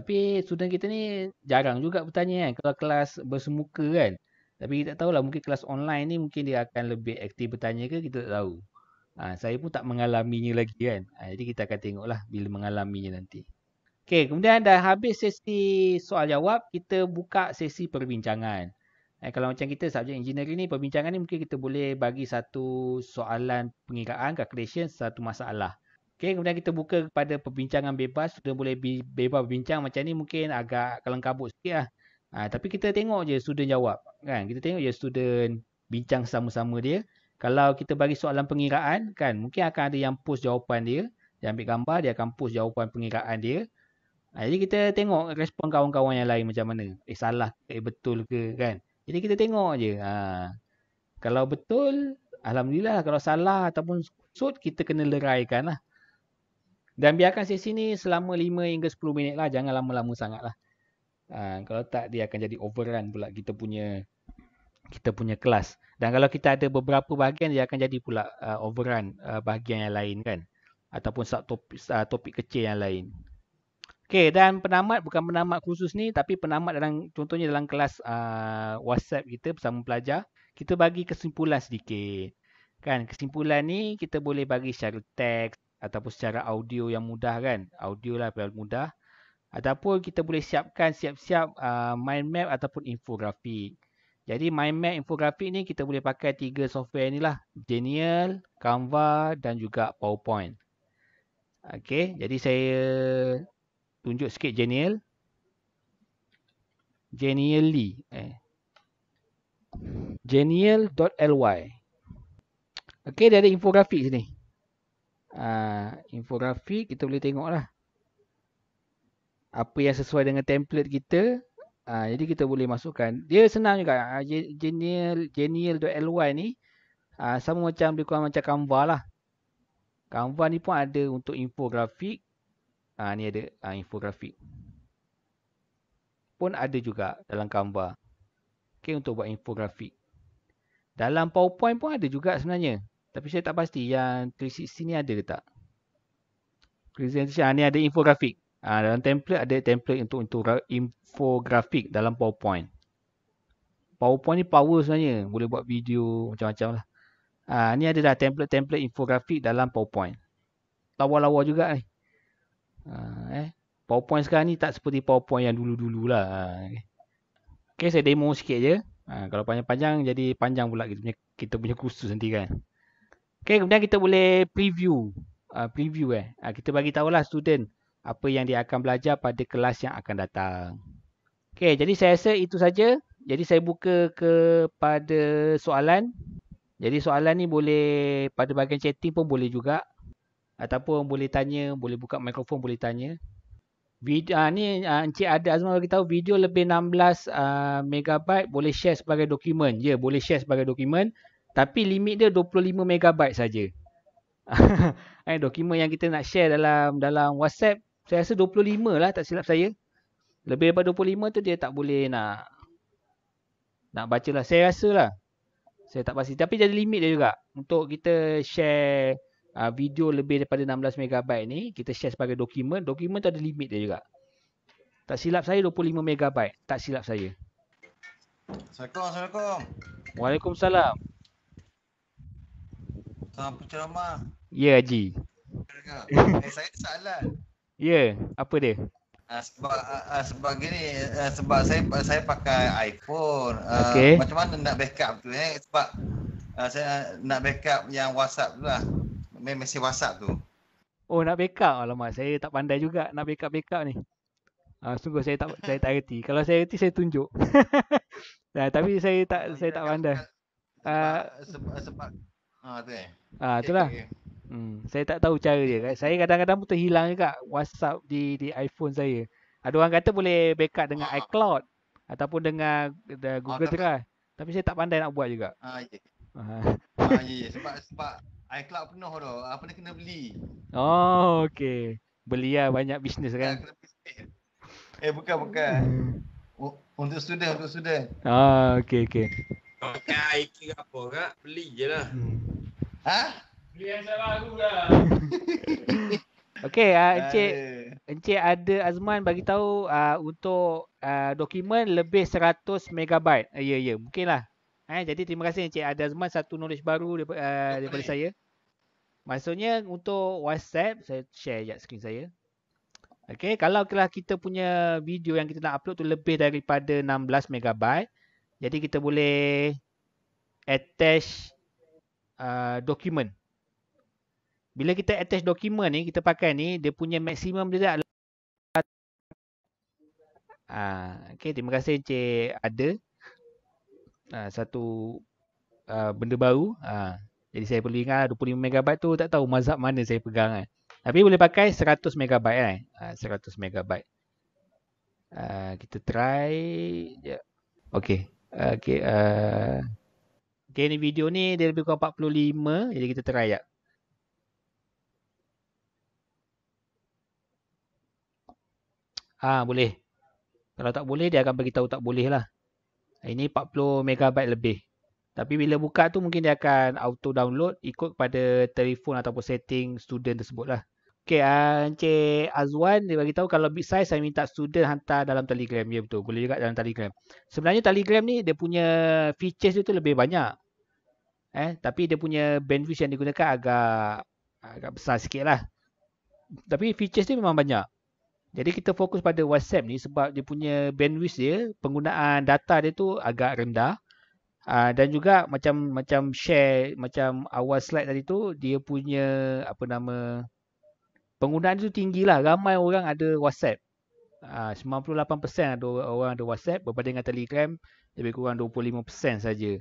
Tapi student kita ni jarang juga bertanya kan. Kalau kelas bersemuka kan. Tapi kita tak tahulah mungkin kelas online ni mungkin dia akan lebih aktif bertanya ke kita tak tahu. Ha, saya pun tak mengalaminya lagi kan. Ha, jadi kita akan tengoklah bila mengalaminya nanti. Okey, kemudian dah habis sesi soal jawab, kita buka sesi perbincangan. Eh, kalau macam kita subjek engineering ni, perbincangan ni mungkin kita boleh bagi satu soalan pengiraan, calculation, satu masalah. Okey, kemudian kita buka kepada perbincangan bebas. Sudah boleh bebas berbincang macam ni mungkin agak kelengkabut sikit lah. Ha, tapi kita tengok je student jawab kan kita tengok je student bincang sama-sama dia kalau kita bagi soalan pengiraan kan mungkin akan ada yang post jawapan dia dia ambil gambar dia akan post jawapan pengiraan dia ha, jadi kita tengok respon kawan-kawan yang lain macam mana eh salah eh betul ke kan jadi kita tengok je ha. kalau betul Alhamdulillah kalau salah ataupun sud kita kena leraikan lah dan biarkan sesi ni selama 5 hingga 10 minit lah jangan lama-lama sangat lah Ha, kalau tak dia akan jadi overrun pula kita punya kita punya kelas. Dan kalau kita ada beberapa bahagian dia akan jadi pula uh, overrun uh, bahagian yang lain kan. Ataupun subtopik uh, topik kecil yang lain. Okey dan penamat bukan penamat khusus ni tapi penamat dalam contohnya dalam kelas uh, WhatsApp kita bersama pelajar. Kita bagi kesimpulan sedikit. Kan kesimpulan ni kita boleh bagi secara teks ataupun secara audio yang mudah kan. Audio lah paling mudah. Ataupun kita boleh siapkan siap-siap uh, mind map ataupun infografik. Jadi mind map infografik ni kita boleh pakai tiga software ni lah. Genial, Canva dan juga PowerPoint. Okay, jadi saya tunjuk sikit Genial. Genially. Eh. Genial.ly Okay, dia ada infografik sini. Uh, infografik kita boleh tengok lah apa yang sesuai dengan template kita ha, jadi kita boleh masukkan dia senang juga ah, genial genial.ly ni ha, sama macam lebih kurang macam Canva lah Canva ni pun ada untuk infografik ha, ni ada ha, infografik pun ada juga dalam Canva okay, untuk buat infografik dalam PowerPoint pun ada juga sebenarnya tapi saya tak pasti yang 360 ni ada ke tak presentation ha, ni ada infografik Uh, dalam template ada template untuk untuk infografik dalam PowerPoint. PowerPoint ni power sebenarnya. Boleh buat video macam-macam lah. Uh, ni ada dah template-template infografik dalam PowerPoint. Lawa-lawa juga ni. Uh, eh. Ah, eh. PowerPoint sekarang ni tak seperti PowerPoint yang dulu-dulu lah. Okay. okay, saya demo sikit je. Uh, kalau panjang-panjang jadi panjang pula kita punya, kita punya kursus nanti kan. Okay, kemudian kita boleh preview. Uh, preview eh. Uh, kita bagi tahu lah student apa yang dia akan belajar pada kelas yang akan datang. Okey, jadi saya rasa itu saja. Jadi saya buka kepada soalan. Jadi soalan ni boleh pada bahagian chatting pun boleh juga. Ataupun boleh tanya, boleh buka mikrofon, boleh tanya. Video, uh, ah, ni uh, Encik Adi Azman beritahu video lebih 16 uh, ah, megabyte boleh share sebagai dokumen. Ya, yeah, boleh share sebagai dokumen. Tapi limit dia 25 megabyte saja. eh, dokumen yang kita nak share dalam dalam WhatsApp saya rasa 25 lah tak silap saya. Lebih daripada 25 tu dia tak boleh nak nak baca lah. Saya rasa lah. Saya tak pasti. Tapi ada limit dia juga. Untuk kita share uh, video lebih daripada 16 megabyte ni. Kita share sebagai dokumen. Dokumen tu ada limit dia juga. Tak silap saya 25 megabyte Tak silap saya. Assalamualaikum. Assalamualaikum. Waalaikumsalam. Salam penceramah. Ya, Haji. Eh, saya soalan. Ya, yeah. apa dia? Uh, sebab uh, sebab gini uh, sebab saya saya pakai iPhone. Uh, okay. Macam mana nak backup tu eh? Sebab uh, saya nak backup yang WhatsApp tu lah. Mesej WhatsApp tu. Oh, nak backup. Alamak, saya tak pandai juga nak backup-backup ni. Uh, sungguh saya tak saya tak reti. Kalau saya reti saya tunjuk. nah, tapi saya tak saya tak pandai. Sebab, uh, sebab, sebab, ah tu eh. Ah, itulah. okay. Hmm, saya tak tahu cara dia. Saya kadang-kadang pun terhilang juga WhatsApp di di iPhone saya. Ada orang kata boleh backup dengan ha. iCloud ataupun dengan the eh, ah, Google ha, tapi, Drive. Tapi saya tak pandai nak buat juga. Ha, ya. Ha. ha, yeah, sebab sebab iCloud penuh tu. Apa nak kena beli? Oh, okey. Beli lah banyak bisnes kan. Eh bukan bukan. Untuk student, untuk student. Ah, okey okey. Pakai IK apa kak? Beli je lah. Hmm. Ha? Biasalah lah. Okey, uh, Encik, Encik ada Azman bagi tahu uh, untuk uh, dokumen lebih 100 MB. Ya, uh, ya, yeah, yeah, mungkinlah. Eh, jadi terima kasih Encik ada Azman satu knowledge baru daripada, uh, daripada saya. Maksudnya untuk WhatsApp, saya share sekejap skrin saya. Okey, kalau kita punya video yang kita nak upload tu lebih daripada 16 megabyte, Jadi kita boleh attach uh, dokumen. Bila kita attach dokumen ni, kita pakai ni, dia punya maksimum dia adalah Uh, ah, okay, terima kasih Encik ada uh, satu uh, benda baru. Uh, jadi saya perlu ingat 25 MB tu tak tahu mazhab mana saya pegang. Kan. Tapi boleh pakai 100 MB. Kan. Uh, 100 MB. Uh, kita try. Yeah. Ya. Okay. Uh, okay, uh, okay, ni video ni dia lebih kurang 45. Jadi kita try sekejap. Ya. Ha boleh. Kalau tak boleh dia akan bagi tahu tak boleh lah. Ini 40 megabyte lebih. Tapi bila buka tu mungkin dia akan auto download ikut pada telefon ataupun setting student tersebut lah. Okey, ah, Encik Azwan dia bagi tahu kalau big size saya minta student hantar dalam Telegram. Ya betul, boleh juga dalam Telegram. Sebenarnya Telegram ni dia punya features dia tu lebih banyak. Eh, tapi dia punya bandwidth yang digunakan agak agak besar sikit lah. Tapi features dia memang banyak. Jadi kita fokus pada WhatsApp ni sebab dia punya bandwidth dia, penggunaan data dia tu agak rendah. Uh, dan juga macam macam share macam awal slide tadi tu dia punya apa nama penggunaan tu tinggilah ramai orang ada WhatsApp. Ah, uh, 98% ada orang ada WhatsApp berbanding dengan Telegram lebih kurang 25% saja.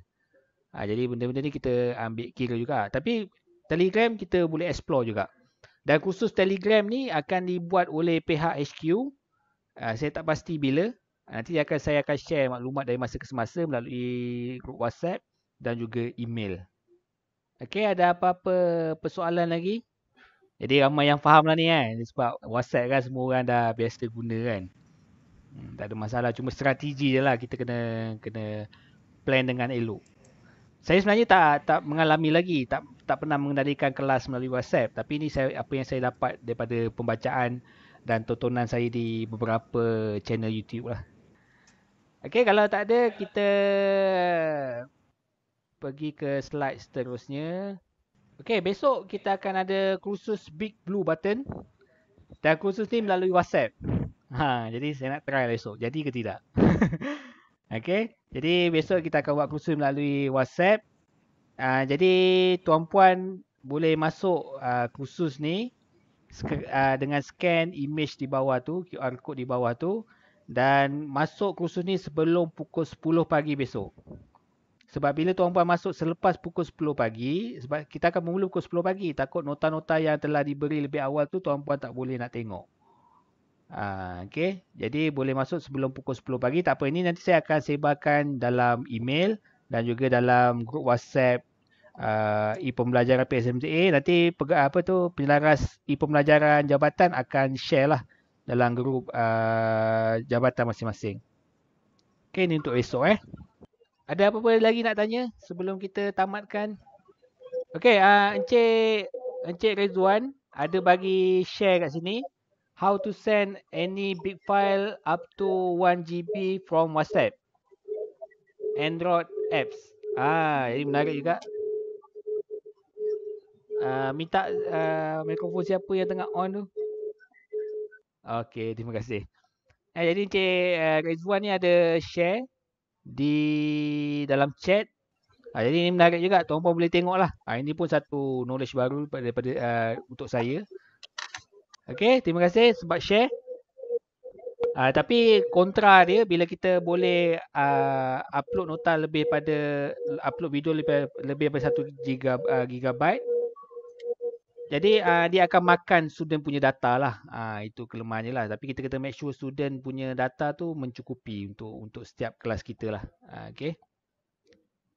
Uh, jadi benda-benda ni kita ambil kira juga. Tapi Telegram kita boleh explore juga. Dan khusus Telegram ni akan dibuat oleh pihak HQ. Uh, ah, saya tak pasti bila. Ah, nanti akan saya akan share maklumat dari masa ke semasa melalui grup WhatsApp dan juga email. Okey, ada apa-apa persoalan lagi? Jadi ramai yang faham lah ni kan. Sebab WhatsApp kan semua orang dah biasa guna kan. Hmm, tak ada masalah. Cuma strategi je lah kita kena, kena plan dengan elok saya sebenarnya tak tak mengalami lagi tak tak pernah mengendalikan kelas melalui WhatsApp tapi ini saya apa yang saya dapat daripada pembacaan dan tontonan saya di beberapa channel YouTube lah. Okey kalau tak ada kita pergi ke slide seterusnya. Okey besok kita akan ada kursus Big Blue Button dan kursus ni melalui WhatsApp. Ha jadi saya nak try besok. Lah jadi ke tidak? Okay. Jadi besok kita akan buat kursus melalui WhatsApp. Uh, jadi tuan-puan boleh masuk uh, ah, kursus ni uh, dengan scan image di bawah tu, QR code di bawah tu. Dan masuk kursus ni sebelum pukul 10 pagi besok. Sebab bila tuan-puan masuk selepas pukul 10 pagi, sebab kita akan mula pukul 10 pagi. Takut nota-nota yang telah diberi lebih awal tu tuan-puan tak boleh nak tengok. Ah, okay, jadi boleh masuk sebelum pukul 10 pagi. Tak apa, ini nanti saya akan sebarkan dalam email dan juga dalam grup WhatsApp uh, e-pembelajaran PSMTA. Nanti apa tu penyelaras e-pembelajaran jabatan akan share lah dalam grup uh, ah, jabatan masing-masing. Okay, ini untuk esok eh. Ada apa-apa lagi nak tanya sebelum kita tamatkan? Okay, uh, Encik, Encik Rezuan ada bagi share kat sini how to send any big file up to 1 GB from WhatsApp. Android apps. Ah, ini menarik juga. Uh, minta uh, mikrofon siapa yang tengah on tu. Okay, terima kasih. Eh, jadi Encik uh, Rizwan ni ada share di dalam chat. Uh, jadi ini menarik juga. Tuan-tuan boleh tengok lah. Uh, ini pun satu knowledge baru daripada, uh, untuk saya. Okay, terima kasih sebab share. Uh, tapi kontra dia bila kita boleh uh, upload nota lebih pada upload video lebih lebih pada 1 giga, uh, gigabyte. Jadi uh, dia akan makan student punya data lah. Uh, itu kelemahannya lah. Tapi kita kena make sure student punya data tu mencukupi untuk untuk setiap kelas kita lah. Uh, okay.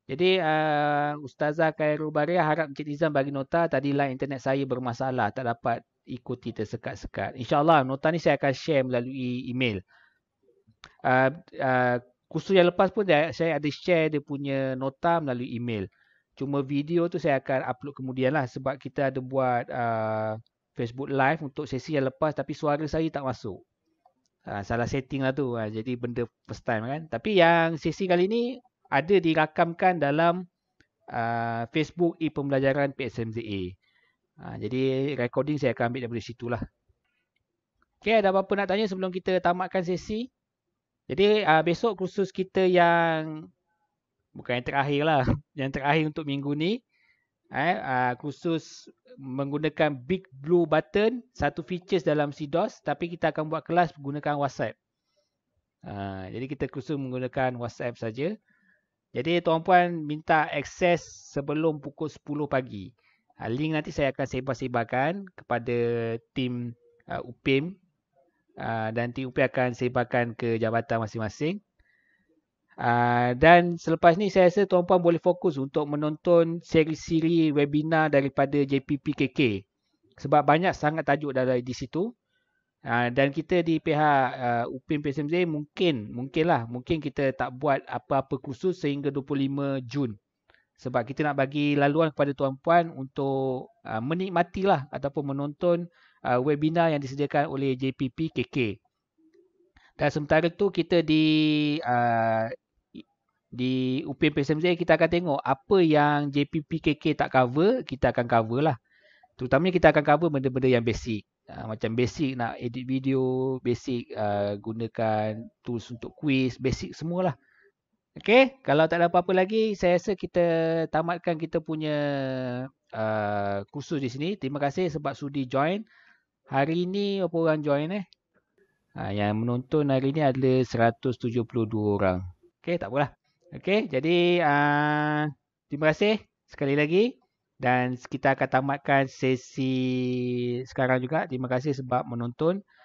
Jadi uh, Ustazah Khairul Bariah harap Encik Nizam bagi nota tadi line internet saya bermasalah. Tak dapat ikuti tersekat-sekat. InsyaAllah nota ni saya akan share melalui email. Uh, ah, uh, ah, kursus yang lepas pun saya ada share dia punya nota melalui email. Cuma video tu saya akan upload kemudian lah sebab kita ada buat uh, Facebook live untuk sesi yang lepas tapi suara saya tak masuk. Uh, salah setting lah tu. Uh, jadi benda first time kan. Tapi yang sesi kali ni ada dirakamkan dalam uh, Facebook e-pembelajaran PSMZA. Ha, jadi recording saya akan ambil daripada situ lah. Okay, ada apa-apa nak tanya sebelum kita tamatkan sesi? Jadi uh, besok kursus kita yang, bukan yang terakhir lah, yang terakhir untuk minggu ni. Eh, uh, kursus menggunakan big blue button, satu features dalam CDOS tapi kita akan buat kelas menggunakan WhatsApp. Uh, jadi kita kursus menggunakan WhatsApp saja. Jadi tuan-puan minta akses sebelum pukul 10 pagi. Ah, link nanti saya akan sebar-sebarkan kepada tim uh, UPIM uh, dan tim UPIM akan sebarkan ke jabatan masing-masing. Uh, dan selepas ni saya rasa tuan-puan boleh fokus untuk menonton seri-seri webinar daripada JPPKK sebab banyak sangat tajuk dari di situ. Uh, dan kita di pihak uh, UPIM PSMZ mungkin mungkinlah mungkin kita tak buat apa-apa khusus sehingga 25 Jun sebab kita nak bagi laluan kepada tuan-puan untuk uh, menikmatilah ataupun menonton uh, webinar yang disediakan oleh JPP KK. Dan sementara itu kita di uh, di UPM PSMZ kita akan tengok apa yang JPP KK tak cover, kita akan cover lah. Terutamanya kita akan cover benda-benda yang basic. Uh, macam basic nak edit video, basic uh, gunakan tools untuk quiz, basic semualah. Okey, kalau tak ada apa-apa lagi, saya rasa kita tamatkan kita punya uh, kursus di sini. Terima kasih sebab sudi join. Hari ini berapa orang join eh? Ha, yang menonton hari ini ada 172 orang. Okey, tak apalah. Okey, jadi uh, terima kasih sekali lagi. Dan kita akan tamatkan sesi sekarang juga. Terima kasih sebab menonton.